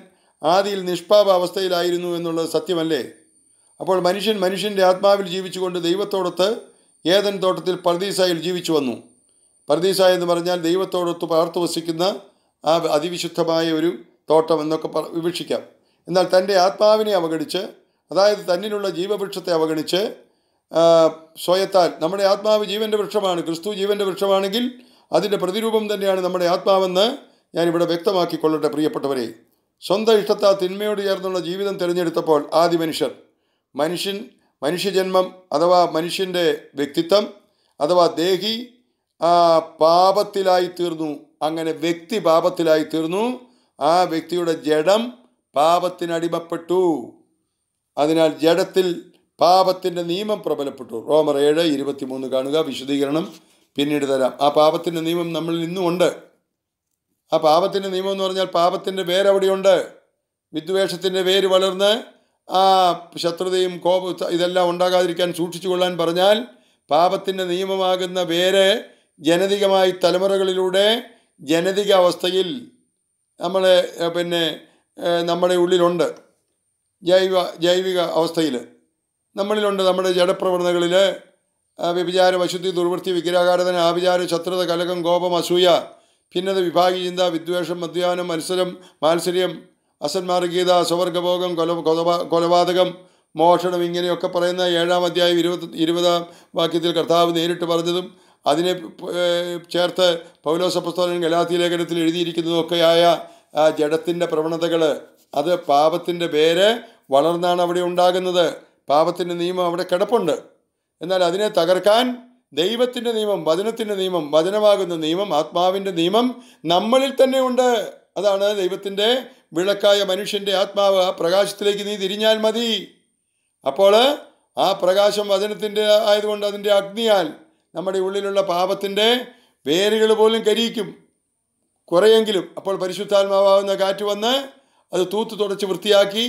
ആദിയിൽ നിഷ്പാപ അവസ്ഥയിലായിരുന്നു എന്നുള്ളത് സത്യമല്ലേ അപ്പോൾ മനുഷ്യൻ മനുഷ്യൻ്റെ ആത്മാവിൽ ജീവിച്ചുകൊണ്ട് ദൈവത്തോടൊത്ത് ഏതൻ തോട്ടത്തിൽ പർദീസായിൽ ജീവിച്ചു വന്നു പർദീസായ എന്ന് പറഞ്ഞാൽ ദൈവത്തോടൊത്ത് പകർത്തു വസിക്കുന്ന ആ അതിവിശുദ്ധമായ ഒരു തോട്ടം എന്നൊക്കെ വിവക്ഷിക്കാം എന്നാൽ തൻ്റെ ആത്മാവിനെ അവഗണിച്ച് അതായത് തന്നിലുള്ള ജീവവൃക്ഷത്തെ അവഗണിച്ച് സ്വയത്താൽ നമ്മുടെ ആത്മാവ് ജീവൻ്റെ വൃക്ഷമാണ് ക്രിസ്തു ജീവൻ്റെ വൃക്ഷമാണെങ്കിൽ അതിൻ്റെ പ്രതിരൂപം തന്നെയാണ് നമ്മുടെ ആത്മാവെന്ന് ഞാനിവിടെ വ്യക്തമാക്കിക്കൊള്ളട്ടെ പ്രിയപ്പെട്ടവരെ സ്വന്തം ഇഷ്ടത്താൽ തിന്മയോട് ചേർന്നുള്ള ജീവിതം തിരഞ്ഞെടുത്തപ്പോൾ ആദ്യ മനുഷ്യർ മനുഷ്യൻ മനുഷ്യജന്മം അഥവാ മനുഷ്യൻ്റെ വ്യക്തിത്വം അഥവാ ദേഹി പാപത്തിലായി തീർന്നു അങ്ങനെ വ്യക്തി പാപത്തിലായി തീർന്നു ആ വ്യക്തിയുടെ ജഡം പാപത്തിനടിമപ്പെട്ടു അതിനാൽ ജഡത്തിൽ പാപത്തിൻ്റെ നിയമം പ്രബലപ്പെട്ടു റോമർ ഏഴ് മൂന്ന് കാണുക വിശദീകരണം പിന്നീട് തരാം ആ പാപത്തിൻ്റെ നിയമം നമ്മളിൽ ഇന്നുമുണ്ട് ആ പാപത്തിൻ്റെ നിയമം എന്ന് പറഞ്ഞാൽ പാപത്തിൻ്റെ വേരവിടെയുണ്ട് വിദ്വേഷത്തിൻ്റെ വേര് വളർന്ന് ആ ശത്രുതയും കോപ ഇതെല്ലാം ഉണ്ടാകാതിരിക്കാൻ സൂക്ഷിച്ചു കൊള്ളാൻ പറഞ്ഞാൽ പാപത്തിൻ്റെ നിയമമാകുന്ന വേര് ജനതികമായി തലമുറകളിലൂടെ ജനതിക അവസ്ഥയിൽ നമ്മൾ പിന്നെ നമ്മുടെ ഉള്ളിലുണ്ട് ജൈവ ജൈവിക അവസ്ഥയിൽ നമ്മളിലുണ്ട് നമ്മുടെ ജഡപ്രവണതകളിൽ വ്യഭിചാര വശുദ്ധി ദുർവൃത്തി വിഗ്രഹാരാധന ആഭിചാര ശത്രുത കലകം കോപം അസൂയ ഭിന്നത ചിന്ത വിദ്വേഷം മദ്യാനം മത്സരം മാത്സര്യം അസന്മാർഗീത സ്വവർഗഭോഗം കൊല കൊലപാതകം മോഷണം ഇങ്ങനെയൊക്കെ പറയുന്ന ഏഴാം അധ്യായം ഇരുപത് ഇരുപതാം വാക്യത്തിൽ കർത്താവ് നേരിട്ട് പറഞ്ഞതും അതിനെ ചേർത്ത് പൗലോസപ്പസ്തോലൻ ഗലാത്തി ലേഖനത്തിൽ എഴുതിയിരിക്കുന്നതൊക്കെയായ ആ ജഡത്തിൻ്റെ പ്രവണതകൾ അത് പാപത്തിൻ്റെ പേര് വളർന്നാണ് അവിടെ ഉണ്ടാകുന്നത് പാപത്തിൻ്റെ നിയമം അവിടെ കിടപ്പുണ്ട് എന്നാൽ അതിനെ തകർക്കാൻ ദൈവത്തിൻ്റെ നിയമം വചനത്തിൻ്റെ നിയമം വചനമാകുന്ന നിയമം ആത്മാവിൻ്റെ നിയമം നമ്മളിൽ തന്നെ ഉണ്ട് അതാണ് ദൈവത്തിൻ്റെ വിളക്കായ മനുഷ്യൻ്റെ ആത്മാവ് ആ പ്രകാശത്തിലേക്ക് നീ തിരിഞ്ഞാൽ മതി അപ്പോൾ ആ പ്രകാശം വചനത്തിൻ്റെ ആയതുകൊണ്ട് അതിൻ്റെ അഗ്നിയാൽ നമ്മുടെ ഉള്ളിലുള്ള പാപത്തിൻ്റെ വേരുകൾ പോലും കരിയിക്കും കുറേയെങ്കിലും അപ്പോൾ പരിശുദ്ധാത്മാവാകുന്ന കാറ്റ് വന്ന് അത് തൂത്ത് തുടച്ച് വൃത്തിയാക്കി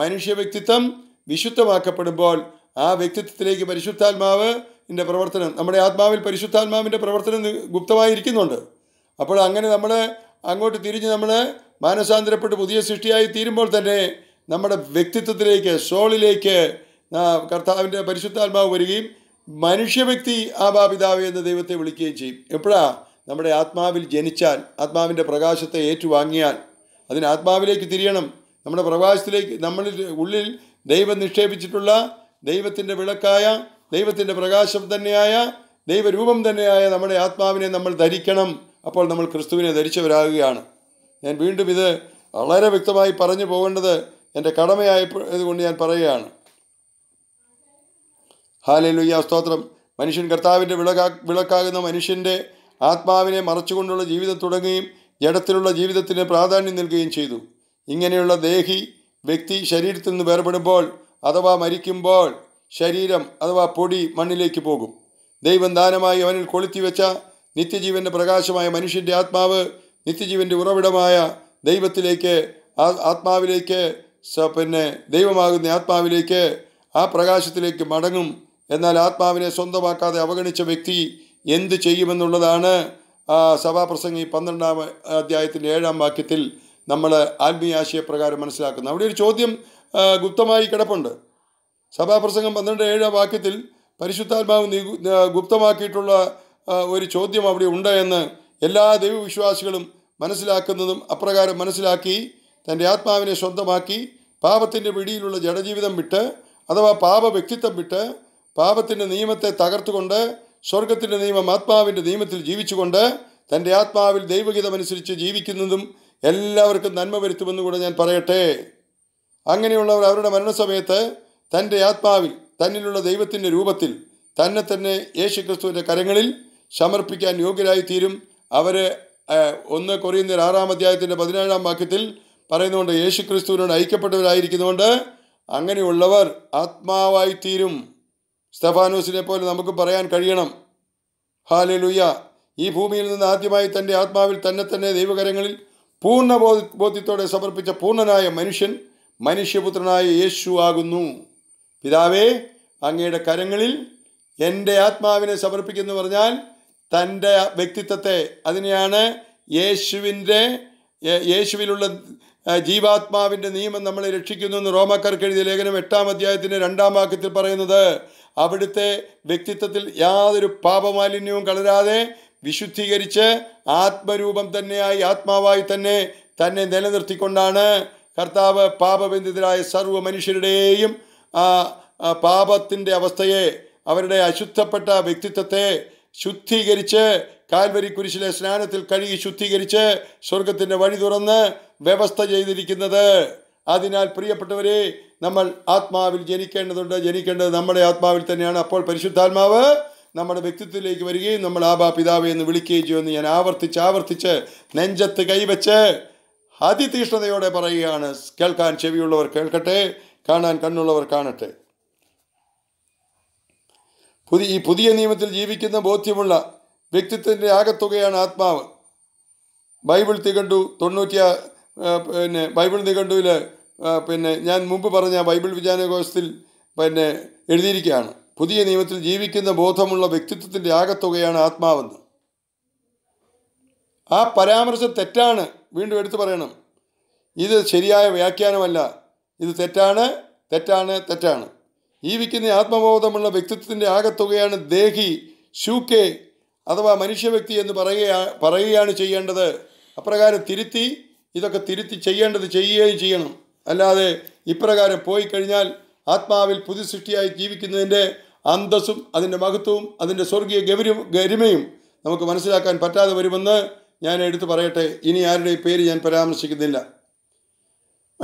മനുഷ്യ വ്യക്തിത്വം വിശുദ്ധമാക്കപ്പെടുമ്പോൾ ആ വ്യക്തിത്വത്തിലേക്ക് പരിശുദ്ധാത്മാവ് ഇതിൻ്റെ പ്രവർത്തനം നമ്മുടെ ആത്മാവിൽ പരിശുദ്ധാത്മാവിൻ്റെ പ്രവർത്തനം ഗുപ്തമായിരിക്കുന്നുണ്ട് അപ്പോൾ അങ്ങനെ നമ്മൾ അങ്ങോട്ട് തിരിഞ്ഞ് നമ്മൾ മാനസാന്തരപ്പെട്ട് പുതിയ സൃഷ്ടിയായി തീരുമ്പോൾ തന്നെ നമ്മുടെ വ്യക്തിത്വത്തിലേക്ക് സോളിലേക്ക് കർത്താവിൻ്റെ പരിശുദ്ധാത്മാവ് വരികയും മനുഷ്യവ്യക്തി ആബാപിതാവ് എന്ന ദൈവത്തെ വിളിക്കുകയും ചെയ്യും എപ്പോഴാ നമ്മുടെ ആത്മാവിൽ ജനിച്ചാൽ ആത്മാവിൻ്റെ പ്രകാശത്തെ ഏറ്റുവാങ്ങിയാൽ അതിന് ആത്മാവിലേക്ക് തിരിയണം നമ്മുടെ പ്രകാശത്തിലേക്ക് നമ്മളിൽ ഉള്ളിൽ ദൈവം നിക്ഷേപിച്ചിട്ടുള്ള ദൈവത്തിൻ്റെ വിളക്കായ ദൈവത്തിൻ്റെ പ്രകാശം തന്നെയായ ദൈവരൂപം തന്നെയായ നമ്മുടെ ആത്മാവിനെ നമ്മൾ ധരിക്കണം അപ്പോൾ നമ്മൾ ക്രിസ്തുവിനെ ധരിച്ചവരാകുകയാണ് ഞാൻ വീണ്ടും ഇത് വളരെ വ്യക്തമായി പറഞ്ഞു പോകേണ്ടത് എൻ്റെ കടമയായതുകൊണ്ട് ഞാൻ പറയുകയാണ് ഹാലലുയ്യ സ്തോത്രം മനുഷ്യൻ കർത്താവിൻ്റെ വിളകാ വിളക്കാകുന്ന മനുഷ്യൻ്റെ ആത്മാവിനെ മറച്ചുകൊണ്ടുള്ള ജീവിതം തുടങ്ങുകയും ജഡത്തിലുള്ള ജീവിതത്തിന് പ്രാധാന്യം നൽകുകയും ചെയ്തു ഇങ്ങനെയുള്ള ദേഹി വ്യക്തി ശരീരത്തിൽ നിന്ന് വേർപെടുമ്പോൾ അഥവാ മരിക്കുമ്പോൾ ശരീരം അഥവാ പൊടി മണ്ണിലേക്ക് പോകും ദൈവം ദാനമായി അവനിൽ വെച്ച നിത്യജീവൻ്റെ പ്രകാശമായ മനുഷ്യൻ്റെ ആത്മാവ് നിത്യജീവൻ്റെ ഉറവിടമായ ദൈവത്തിലേക്ക് ആത്മാവിലേക്ക് പിന്നെ ദൈവമാകുന്ന ആത്മാവിലേക്ക് ആ പ്രകാശത്തിലേക്ക് മടങ്ങും എന്നാൽ ആത്മാവിനെ സ്വന്തമാക്കാതെ അവഗണിച്ച വ്യക്തി എന്ത് ചെയ്യുമെന്നുള്ളതാണ് സഭാപ്രസംഗി പന്ത്രണ്ടാം അധ്യായത്തിൻ്റെ ഏഴാം വാക്യത്തിൽ നമ്മൾ ആത്മീയാശയപ്രകാരം മനസ്സിലാക്കുന്നത് അവിടെ ഒരു ചോദ്യം ഗുപ്തമായി കിടപ്പുണ്ട് സഭാപ്രസംഗം പന്ത്രണ്ട് ഏഴ് വാക്യത്തിൽ പരിശുദ്ധാത്മാവ് നീ ഗുപ്തമാക്കിയിട്ടുള്ള ഒരു ചോദ്യം അവിടെ ഉണ്ട് എന്ന് എല്ലാ ദൈവവിശ്വാസികളും മനസ്സിലാക്കുന്നതും അപ്രകാരം മനസ്സിലാക്കി തൻ്റെ ആത്മാവിനെ സ്വന്തമാക്കി പാപത്തിൻ്റെ പിടിയിലുള്ള ജഡജീവിതം വിട്ട് അഥവാ പാപ വ്യക്തിത്വം വിട്ട് പാപത്തിൻ്റെ നിയമത്തെ തകർത്തുകൊണ്ട് സ്വർഗത്തിൻ്റെ നിയമം ആത്മാവിൻ്റെ നിയമത്തിൽ ജീവിച്ചുകൊണ്ട് തൻ്റെ ആത്മാവിൽ ദൈവഗീതമനുസരിച്ച് ജീവിക്കുന്നതും എല്ലാവർക്കും നന്മ വരുത്തുമെന്ന് കൂടെ ഞാൻ പറയട്ടെ അങ്ങനെയുള്ളവർ അവരുടെ മരണസമയത്ത് തൻ്റെ ആത്മാവിൽ തന്നിലുള്ള ദൈവത്തിൻ്റെ രൂപത്തിൽ തന്നെ തന്നെ ക്രിസ്തുവിൻ്റെ കരങ്ങളിൽ സമർപ്പിക്കാൻ യോഗ്യരായി തീരും ഒന്ന് കൊറിയുന്ന ആറാം അധ്യായത്തിൻ്റെ പതിനേഴാം വാക്യത്തിൽ യേശു യേശുക്രിസ്തുവിനോട് ഐക്യപ്പെട്ടവരായിരിക്കുന്നതുകൊണ്ട് അങ്ങനെയുള്ളവർ ആത്മാവായി തീരും സ്റ്റെഫാനോസിനെ പോലെ നമുക്ക് പറയാൻ കഴിയണം ഹാലലുയ്യ ഈ ഭൂമിയിൽ നിന്ന് ആദ്യമായി തൻ്റെ ആത്മാവിൽ തന്നെ തന്നെ ദൈവകരങ്ങളിൽ പൂർണ്ണ ബോധ്യത്തോടെ സമർപ്പിച്ച പൂർണ്ണനായ മനുഷ്യൻ മനുഷ്യപുത്രനായ യേശു ആകുന്നു പിതാവേ അങ്ങയുടെ കരങ്ങളിൽ എൻ്റെ ആത്മാവിനെ സമർപ്പിക്കുന്നു പറഞ്ഞാൽ തൻ്റെ വ്യക്തിത്വത്തെ അതിനെയാണ് യേശുവിൻ്റെ യേശുവിലുള്ള ജീവാത്മാവിൻ്റെ നിയമം നമ്മളെ രക്ഷിക്കുന്നു എന്ന് റോമാക്കാർക്ക് എഴുതിയ ലേഖനം എട്ടാം അധ്യായത്തിൻ്റെ രണ്ടാം വാക്യത്തിൽ പറയുന്നത് അവിടുത്തെ വ്യക്തിത്വത്തിൽ യാതൊരു പാപമാലിന്യവും കളരാതെ വിശുദ്ധീകരിച്ച് ആത്മരൂപം തന്നെയായി ആത്മാവായി തന്നെ തന്നെ നിലനിർത്തിക്കൊണ്ടാണ് കർത്താവ് പാപബന്ധിതരായ സർവ്വ മനുഷ്യരുടെയും ആ പാപത്തിൻ്റെ അവസ്ഥയെ അവരുടെ അശുദ്ധപ്പെട്ട വ്യക്തിത്വത്തെ ശുദ്ധീകരിച്ച് കാൽവരി കുരിശിലെ സ്നാനത്തിൽ കഴുകി ശുദ്ധീകരിച്ച് സ്വർഗത്തിൻ്റെ വഴി തുറന്ന് വ്യവസ്ഥ ചെയ്തിരിക്കുന്നത് അതിനാൽ പ്രിയപ്പെട്ടവരെ നമ്മൾ ആത്മാവിൽ ജനിക്കേണ്ടതുണ്ട് ജനിക്കേണ്ടത് നമ്മുടെ ആത്മാവിൽ തന്നെയാണ് അപ്പോൾ പരിശുദ്ധാത്മാവ് നമ്മുടെ വ്യക്തിത്വത്തിലേക്ക് വരികയും നമ്മൾ ആബാ പിതാവെ എന്ന് വിളിക്കുകയും ചെയ്യുമെന്ന് ഞാൻ ആവർത്തിച്ച് ആവർത്തിച്ച് നെഞ്ചത്ത് കൈവച്ച് അതിതീഷ്ണതയോടെ പറയുകയാണ് കേൾക്കാൻ ചെവിയുള്ളവർ കേൾക്കട്ടെ കാണാൻ കണ്ണുള്ളവർ കാണട്ടെ പുതിയ ഈ പുതിയ നിയമത്തിൽ ജീവിക്കുന്ന ബോധ്യമുള്ള വ്യക്തിത്വത്തിൻ്റെ ആകത്തുകയാണ് ആത്മാവ് ബൈബിൾ തികണ്ടു തൊണ്ണൂറ്റി പിന്നെ ബൈബിൾ നിഘണ്ടുവിൽ പിന്നെ ഞാൻ മുമ്പ് പറഞ്ഞ ബൈബിൾ വിജ്ഞാനകോശത്തിൽ പിന്നെ എഴുതിയിരിക്കുകയാണ് പുതിയ നിയമത്തിൽ ജീവിക്കുന്ന ബോധമുള്ള വ്യക്തിത്വത്തിൻ്റെ ആകത്തുകയാണ് ആത്മാവെന്ന് ആ പരാമർശം തെറ്റാണ് വീണ്ടും എടുത്തു പറയണം ഇത് ശരിയായ വ്യാഖ്യാനമല്ല ഇത് തെറ്റാണ് തെറ്റാണ് തെറ്റാണ് ഈ വിൽക്കുന്ന ആത്മബോധമുള്ള വ്യക്തിത്വത്തിൻ്റെ ആകത്തുകയാണ് ദേഹി ശൂക്കെ അഥവാ മനുഷ്യവ്യക്തി എന്ന് പറയുകയാ പറയുകയാണ് ചെയ്യേണ്ടത് അപ്രകാരം തിരുത്തി ഇതൊക്കെ തിരുത്തി ചെയ്യേണ്ടത് ചെയ്യുകയും ചെയ്യണം അല്ലാതെ ഇപ്രകാരം പോയി കഴിഞ്ഞാൽ ആത്മാവിൽ പുതു സൃഷ്ടിയായി ജീവിക്കുന്നതിൻ്റെ അന്തസ്സും അതിൻ്റെ മഹത്വവും അതിൻ്റെ സ്വർഗീയ ഗൗരി ഗരിമയും നമുക്ക് മനസ്സിലാക്കാൻ പറ്റാതെ വരുമെന്ന് ഞാൻ എടുത്തു പറയട്ടെ ഇനി ആരുടെയും പേര് ഞാൻ പരാമർശിക്കുന്നില്ല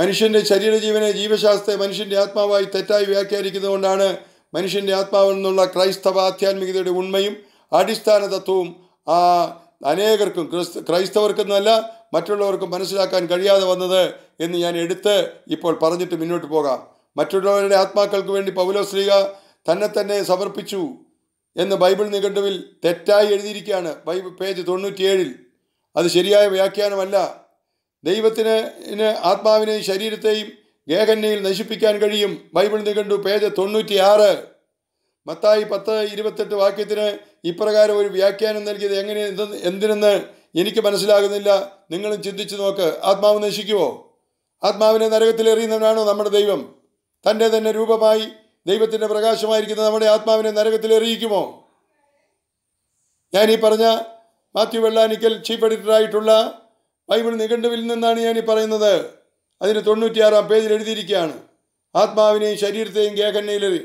മനുഷ്യൻ്റെ ശരീരജീവനെ ജീവശാസ്ത്രത്തെ മനുഷ്യൻ്റെ ആത്മാവായി തെറ്റായി വ്യാഖ്യാനിക്കുന്നതുകൊണ്ടാണ് മനുഷ്യൻ്റെ ആത്മാവെന്നുള്ള ക്രൈസ്തവ ആധ്യാത്മികതയുടെ ഉണ്മയും അടിസ്ഥാന തത്വവും ആ അനേകർക്കും ക്രൈസ്തവർക്കെന്നല്ല മറ്റുള്ളവർക്കും മനസ്സിലാക്കാൻ കഴിയാതെ വന്നത് എന്ന് ഞാൻ എടുത്ത് ഇപ്പോൾ പറഞ്ഞിട്ട് മുന്നോട്ട് പോകാം മറ്റുള്ളവരുടെ ആത്മാക്കൾക്ക് വേണ്ടി ശ്രീക തന്നെ തന്നെ സമർപ്പിച്ചു എന്ന് ബൈബിൾ നിഘണ്ടുവിൽ തെറ്റായി എഴുതിയിരിക്കുകയാണ് ബൈബിൾ പേജ് തൊണ്ണൂറ്റിയേഴിൽ അത് ശരിയായ വ്യാഖ്യാനമല്ല ദൈവത്തിന് ആത്മാവിനെയും ശരീരത്തെയും ഗേഹന്നയിൽ നശിപ്പിക്കാൻ കഴിയും ബൈബിൾ നിഘണ്ടു പേജ് തൊണ്ണൂറ്റിയാറ് മത്തായി പത്ത് ഇരുപത്തെട്ട് വാക്യത്തിന് ഇപ്രകാരം ഒരു വ്യാഖ്യാനം നൽകിയത് എങ്ങനെ എന്തിനെന്ന് എനിക്ക് മനസ്സിലാകുന്നില്ല നിങ്ങളും ചിന്തിച്ചു നോക്ക് ആത്മാവ് നശിക്കുമോ ആത്മാവിനെ നരകത്തിലെറിയുന്നവനാണോ നമ്മുടെ ദൈവം തൻ്റെ തന്നെ രൂപമായി ദൈവത്തിൻ്റെ പ്രകാശമായിരിക്കുന്ന നമ്മുടെ ആത്മാവിനെ നരകത്തിലെറിയിക്കുമോ ഞാൻ ഈ പറഞ്ഞ മാത്യു വെള്ളാനിക്കൽ ചീഫ് എഡിറ്ററായിട്ടുള്ള ബൈബിൾ നിഘണ്ടുവിൽ നിന്നാണ് ഞാൻ ഈ പറയുന്നത് അതിന് തൊണ്ണൂറ്റിയാറാം പേജിൽ എഴുതിയിരിക്കുകയാണ് ആത്മാവിനെയും ശരീരത്തെയും കേകന്നയിലെറി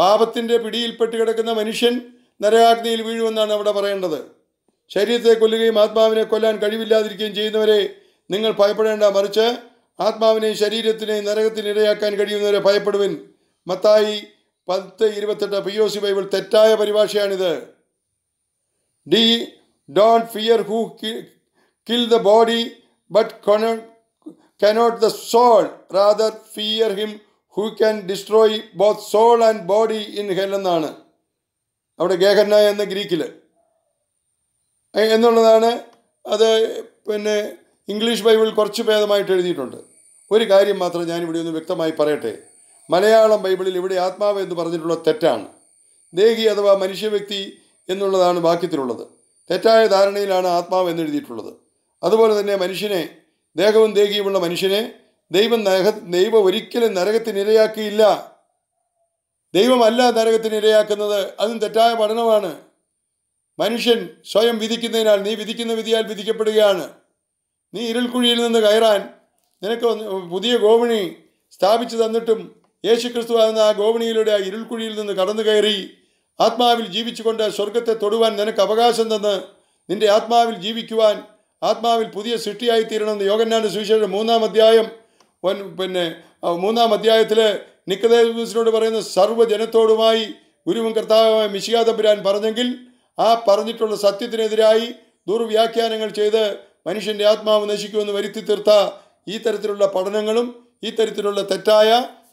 പാപത്തിൻ്റെ പിടിയിൽപ്പെട്ട് കിടക്കുന്ന മനുഷ്യൻ നരകാഗ്നിയിൽ വീഴുമെന്നാണ് അവിടെ പറയേണ്ടത് ശരീരത്തെ കൊല്ലുകയും ആത്മാവിനെ കൊല്ലാൻ കഴിവില്ലാതിരിക്കുകയും ചെയ്യുന്നവരെ നിങ്ങൾ ഭയപ്പെടേണ്ട മറിച്ച് ആത്മാവിനെയും ശരീരത്തിനെയും നരകത്തിനിടയാക്കാൻ കഴിയുന്നവരെ ഭയപ്പെടുവിൻ മത്തായി പത്ത് ഇരുപത്തെട്ട് പി ഒ സി ബൈബിൾ തെറ്റായ പരിഭാഷയാണിത് D don't fear who kill the body but cannot, the soul. Rather fear him who can destroy both soul and body in hell എന്നാണ് അവിടെ ഗേഹന്ന എന്ന ഗ്രീക്കിൽ എന്നുള്ളതാണ് അത് പിന്നെ ഇംഗ്ലീഷ് ബൈബിൾ കുറച്ച് ഭേദമായിട്ട് എഴുതിയിട്ടുണ്ട് ഒരു കാര്യം മാത്രം ഞാനിവിടെ ഒന്ന് വ്യക്തമായി പറയട്ടെ മലയാളം ബൈബിളിൽ ഇവിടെ ആത്മാവ് എന്ന് പറഞ്ഞിട്ടുള്ള തെറ്റാണ് ദേഹി അഥവാ മനുഷ്യവ്യക്തി എന്നുള്ളതാണ് വാക്യത്തിലുള്ളത് തെറ്റായ ധാരണയിലാണ് ആത്മാവ് എന്ന് എഴുതിയിട്ടുള്ളത് അതുപോലെ തന്നെ മനുഷ്യനെ ദേഹവും ദേഹിയുമുള്ള മനുഷ്യനെ ദൈവം നരക ദൈവം ഒരിക്കലും നരകത്തിനിരയാക്കിയില്ല ദൈവമല്ല നരകത്തിനിരയാക്കുന്നത് അതും തെറ്റായ പഠനമാണ് മനുഷ്യൻ സ്വയം വിധിക്കുന്നതിനാൽ നീ വിധിക്കുന്ന വിധിയാൽ വിധിക്കപ്പെടുകയാണ് നീ ഇരുൾക്കുഴിയിൽ നിന്ന് കയറാൻ നിനക്ക് പുതിയ ഗോവിണി സ്ഥാപിച്ചു തന്നിട്ടും ക്രിസ്തു ആകുന്ന ആ ഗോവിണിയിലൂടെ ആ ഇരുൾക്കുഴിയിൽ നിന്ന് കടന്നു കയറി ആത്മാവിൽ ജീവിച്ചുകൊണ്ട് സ്വർഗത്തെ തൊടുവാൻ നിനക്ക് അവകാശം തന്ന് നിന്റെ ആത്മാവിൽ ജീവിക്കുവാൻ ആത്മാവിൽ പുതിയ സൃഷ്ടിയായി തീരണമെന്ന് യോഗന്നാൻ്റെ സുവിശേഷം മൂന്നാം അധ്യായം വൻ പിന്നെ മൂന്നാം അധ്യായത്തിൽ നിക്കതേവിസിനോട് പറയുന്ന സർവ്വജനത്തോടുമായി ഗുരുവും കർത്താവുമായ മിശികാതമ്പുരാൻ പറഞ്ഞെങ്കിൽ ആ പറഞ്ഞിട്ടുള്ള സത്യത്തിനെതിരായി ദുർവ്യാഖ്യാനങ്ങൾ ചെയ്ത് മനുഷ്യൻ്റെ ആത്മാവ് നശിക്കുമെന്ന് വരുത്തി തീർത്ത ഈ തരത്തിലുള്ള പഠനങ്ങളും ഈ തരത്തിലുള്ള തെറ്റായ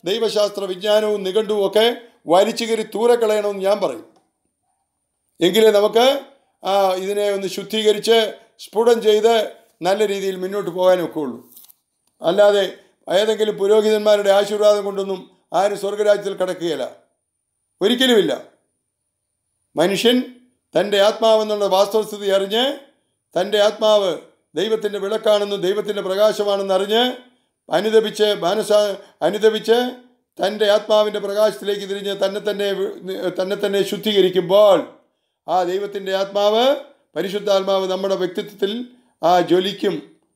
ദൈവശാസ്ത്ര വിജ്ഞാനവും നിഘണ്ടുവും ഒക്കെ വലിച്ചു കയറി തൂരെ കളയണമെന്ന് ഞാൻ പറയും എങ്കിലേ നമുക്ക് ഇതിനെ ഒന്ന് ശുദ്ധീകരിച്ച് സ്ഫുടം ചെയ്ത് നല്ല രീതിയിൽ മുന്നോട്ട് പോകാനൊക്കെ ഉള്ളൂ അല്ലാതെ ഏതെങ്കിലും പുരോഹിതന്മാരുടെ ആശീർവാദം കൊണ്ടൊന്നും ആരും സ്വർഗരാജ്യത്തിൽ കിടക്കുകയില്ല ഒരിക്കലുമില്ല മനുഷ്യൻ തൻ്റെ ആത്മാവെന്നുള്ള വാസ്തവസ്ഥിതി അറിഞ്ഞ് തൻ്റെ ആത്മാവ് ദൈവത്തിൻ്റെ വിളക്കാണെന്നും ദൈവത്തിൻ്റെ പ്രകാശമാണെന്ന് അറിഞ്ഞ് അനുദപിച്ച് മാനസ അനുദപിച്ച് തൻ്റെ ആത്മാവിൻ്റെ പ്രകാശത്തിലേക്ക് തിരിഞ്ഞ് തന്നെ തന്നെ തന്നെ തന്നെ ശുദ്ധീകരിക്കുമ്പോൾ ആ ദൈവത്തിൻ്റെ ആത്മാവ് പരിശുദ്ധാത്മാവ് നമ്മുടെ വ്യക്തിത്വത്തിൽ ആ ജ്വലിക്കും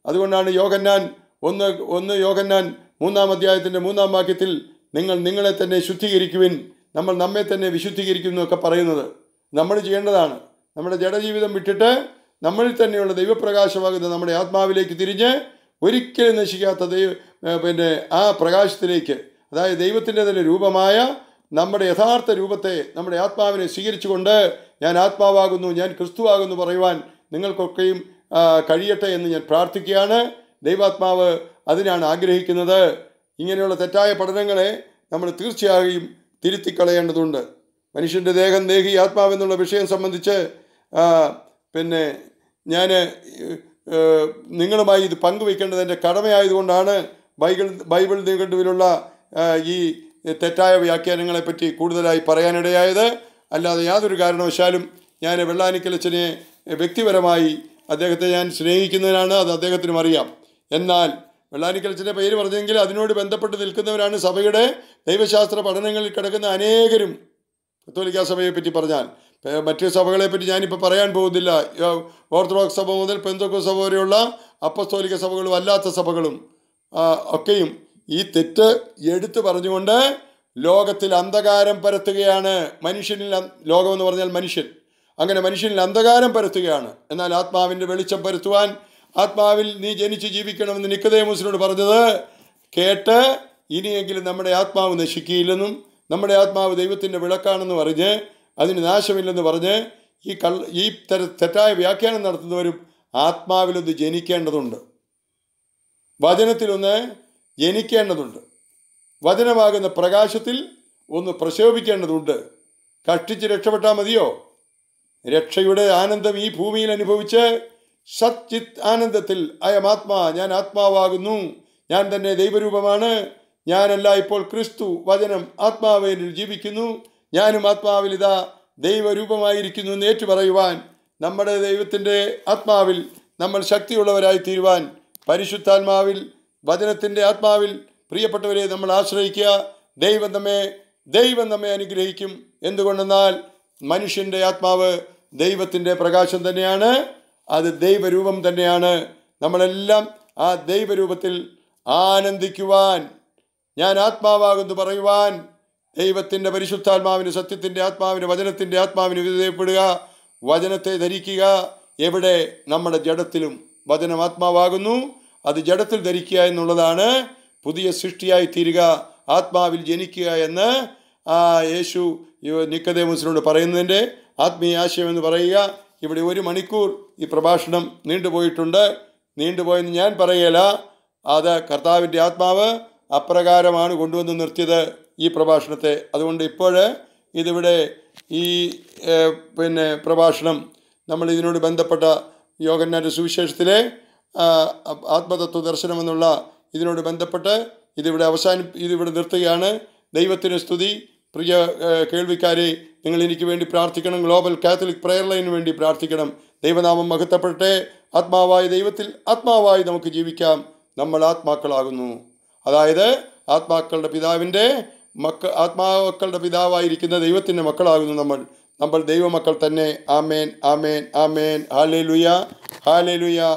അതുകൊണ്ടാണ് യോഗന്നാൻ ഒന്ന് ഒന്ന് യോഗന്നാൻ മൂന്നാം അധ്യായത്തിൻ്റെ മൂന്നാം വാക്യത്തിൽ നിങ്ങൾ നിങ്ങളെ തന്നെ ശുദ്ധീകരിക്കുവിൻ നമ്മൾ നമ്മെ തന്നെ വിശുദ്ധീകരിക്കുന്നു ഒക്കെ പറയുന്നത് നമ്മൾ ചെയ്യേണ്ടതാണ് നമ്മുടെ ജഡജീവിതം വിട്ടിട്ട് നമ്മളിൽ തന്നെയുള്ള ദൈവപ്രകാശമാകുന്ന നമ്മുടെ ആത്മാവിലേക്ക് തിരിഞ്ഞ് ഒരിക്കലും നശിക്കാത്ത ദൈവ പിന്നെ ആ പ്രകാശത്തിലേക്ക് അതായത് ദൈവത്തിൻ്റെ തന്നെ രൂപമായ നമ്മുടെ യഥാർത്ഥ രൂപത്തെ നമ്മുടെ ആത്മാവിനെ സ്വീകരിച്ചുകൊണ്ട് ഞാൻ ആത്മാവാകുന്നു ഞാൻ ക്രിസ്തുവാകുന്നു പറയുവാൻ നിങ്ങൾക്കൊക്കെയും കഴിയട്ടെ എന്ന് ഞാൻ പ്രാർത്ഥിക്കുകയാണ് ദൈവാത്മാവ് അതിനാണ് ആഗ്രഹിക്കുന്നത് ഇങ്ങനെയുള്ള തെറ്റായ പഠനങ്ങളെ നമ്മൾ തീർച്ചയായും തിരുത്തിക്കളയേണ്ടതുണ്ട് മനുഷ്യൻ്റെ ദേഹം ദേഹി ആത്മാവെന്നുള്ള വിഷയം സംബന്ധിച്ച് പിന്നെ ഞാൻ നിങ്ങളുമായി ഇത് പങ്കുവയ്ക്കേണ്ടത് എൻ്റെ കടമയായതുകൊണ്ടാണ് ബൈബിൾ ബൈബിൾ നിഘണ്ടുവിലുള്ള ഈ തെറ്റായ വ്യാഖ്യാനങ്ങളെപ്പറ്റി കൂടുതലായി പറയാനിടയായത് അല്ലാതെ യാതൊരു കാരണവശാലും ഞാൻ വെള്ളാനിക്കലച്ചനെ വ്യക്തിപരമായി അദ്ദേഹത്തെ ഞാൻ സ്നേഹിക്കുന്നതിനാണ് അത് അദ്ദേഹത്തിനും അറിയാം എന്നാൽ വെള്ളാനിക്കലച്ചൻ്റെ പേര് പറഞ്ഞെങ്കിൽ അതിനോട് ബന്ധപ്പെട്ട് നിൽക്കുന്നവരാണ് സഭയുടെ ദൈവശാസ്ത്ര പഠനങ്ങളിൽ കിടക്കുന്ന അനേകരും കത്തോലിക്ക സഭയെപ്പറ്റി പറഞ്ഞാൽ മറ്റു സഭകളെപ്പറ്റി ഞാനിപ്പോൾ പറയാൻ പോകുന്നില്ല ഓർത്തഡോക്സ് സഭ മുതൽ പെന്തോക്കോ സഭ വരെയുള്ള അപ്പസ്തോലിക സഭകളും അല്ലാത്ത സഭകളും ഒക്കെയും ഈ തെറ്റ് എടുത്തു പറഞ്ഞുകൊണ്ട് ലോകത്തിൽ അന്ധകാരം പരത്തുകയാണ് മനുഷ്യനിൽ ലോകമെന്ന് പറഞ്ഞാൽ മനുഷ്യൻ അങ്ങനെ മനുഷ്യനിൽ അന്ധകാരം പരത്തുകയാണ് എന്നാൽ ആത്മാവിൻ്റെ വെളിച്ചം പരത്തുവാൻ ആത്മാവിൽ നീ ജനിച്ച് ജീവിക്കണമെന്ന് നിക്കതേമുസിനോട് പറഞ്ഞത് കേട്ട് ഇനിയെങ്കിലും നമ്മുടെ ആത്മാവ് നശിക്കുകയില്ലെന്നും നമ്മുടെ ആത്മാവ് ദൈവത്തിൻ്റെ വിളക്കാണെന്ന് പറഞ്ഞ് അതിന് നാശമില്ലെന്ന് പറഞ്ഞ് ഈ കൾ ഈ തര തെറ്റായ വ്യാഖ്യാനം നടത്തുന്നവരും ആത്മാവിലൊന്ന് ജനിക്കേണ്ടതുണ്ട് വചനത്തിലൊന്ന് ജനിക്കേണ്ടതുണ്ട് വചനമാകുന്ന പ്രകാശത്തിൽ ഒന്ന് പ്രശോഭിക്കേണ്ടതുണ്ട് കഷ്ടിച്ച് രക്ഷപ്പെട്ടാൽ മതിയോ രക്ഷയുടെ ആനന്ദം ഈ ഭൂമിയിൽ അനുഭവിച്ച് സച്ചിത് ആനന്ദത്തിൽ അയമാത്മാ ഞാൻ ആത്മാവാകുന്നു ഞാൻ തന്നെ ദൈവരൂപമാണ് ഞാനല്ല ഇപ്പോൾ ക്രിസ്തു വചനം ആത്മാവേനിൽ ജീവിക്കുന്നു ഞാനും ആത്മാവിൽ ഇതാ ദൈവരൂപമായിരിക്കുന്നു എന്ന് ഏറ്റുപറയുവാൻ നമ്മുടെ ദൈവത്തിൻ്റെ ആത്മാവിൽ നമ്മൾ ശക്തിയുള്ളവരായി തീരുവാൻ പരിശുദ്ധാത്മാവിൽ വചനത്തിൻ്റെ ആത്മാവിൽ പ്രിയപ്പെട്ടവരെ നമ്മൾ ആശ്രയിക്കുക ദൈവം നമ്മെ ദൈവം നമ്മെ അനുഗ്രഹിക്കും എന്തുകൊണ്ടെന്നാൽ മനുഷ്യൻ്റെ ആത്മാവ് ദൈവത്തിൻ്റെ പ്രകാശം തന്നെയാണ് അത് ദൈവരൂപം തന്നെയാണ് നമ്മളെല്ലാം ആ ദൈവരൂപത്തിൽ ആനന്ദിക്കുവാൻ ഞാൻ ആത്മാവാകുന്നു പറയുവാൻ ദൈവത്തിൻ്റെ പരിശുദ്ധാത്മാവിന് സത്യത്തിൻ്റെ ആത്മാവിന് വചനത്തിൻ്റെ ആത്മാവിന് വിധേയപ്പെടുക വചനത്തെ ധരിക്കുക എവിടെ നമ്മുടെ ജഡത്തിലും വചനം ആത്മാവാകുന്നു അത് ജഡത്തിൽ ധരിക്കുക എന്നുള്ളതാണ് പുതിയ സൃഷ്ടിയായി തീരുക ആത്മാവിൽ ജനിക്കുക എന്ന് ആ യേശു നിക്കതേമുസിനോട് പറയുന്നതിൻ്റെ ആത്മീയ ആശയം എന്ന് പറയുക ഇവിടെ ഒരു മണിക്കൂർ ഈ പ്രഭാഷണം നീണ്ടുപോയിട്ടുണ്ട് നീണ്ടുപോയെന്ന് ഞാൻ പറയല അത് കർത്താവിൻ്റെ ആത്മാവ് അപ്രകാരമാണ് കൊണ്ടുവന്ന് നിർത്തിയത് ഈ പ്രഭാഷണത്തെ അതുകൊണ്ട് ഇപ്പോൾ ഇതിവിടെ ഈ പിന്നെ പ്രഭാഷണം നമ്മൾ ഇതിനോട് ബന്ധപ്പെട്ട യോഗന്നാൻ്റെ സുവിശേഷത്തിലെ ആത്മതത്വ ദർശനമെന്നുള്ള ഇതിനോട് ബന്ധപ്പെട്ട് ഇതിവിടെ അവസാനി ഇതിവിടെ നിർത്തുകയാണ് ദൈവത്തിന് സ്തുതി പ്രിയ കേൾവിക്കാരെ നിങ്ങൾ എനിക്ക് വേണ്ടി പ്രാർത്ഥിക്കണം ഗ്ലോബൽ കാത്തലിക് പ്രെയർ ലൈനു വേണ്ടി പ്രാർത്ഥിക്കണം ദൈവനാമം മഹത്വപ്പെട്ടെ ആത്മാവായ ദൈവത്തിൽ ആത്മാവായി നമുക്ക് ജീവിക്കാം നമ്മൾ ആത്മാക്കളാകുന്നു അതായത് ആത്മാക്കളുടെ പിതാവിൻ്റെ മക്ക ആത്മാക്കളുടെ പിതാവായിരിക്കുന്ന ദൈവത്തിൻ്റെ മക്കളാകുന്നു നമ്മൾ നമ്മൾ ദൈവമക്കൾ തന്നെ ആമേൻ ആമേൻ ആമേൻ ഹാലേ ലുയ ഹാലേ ലുയ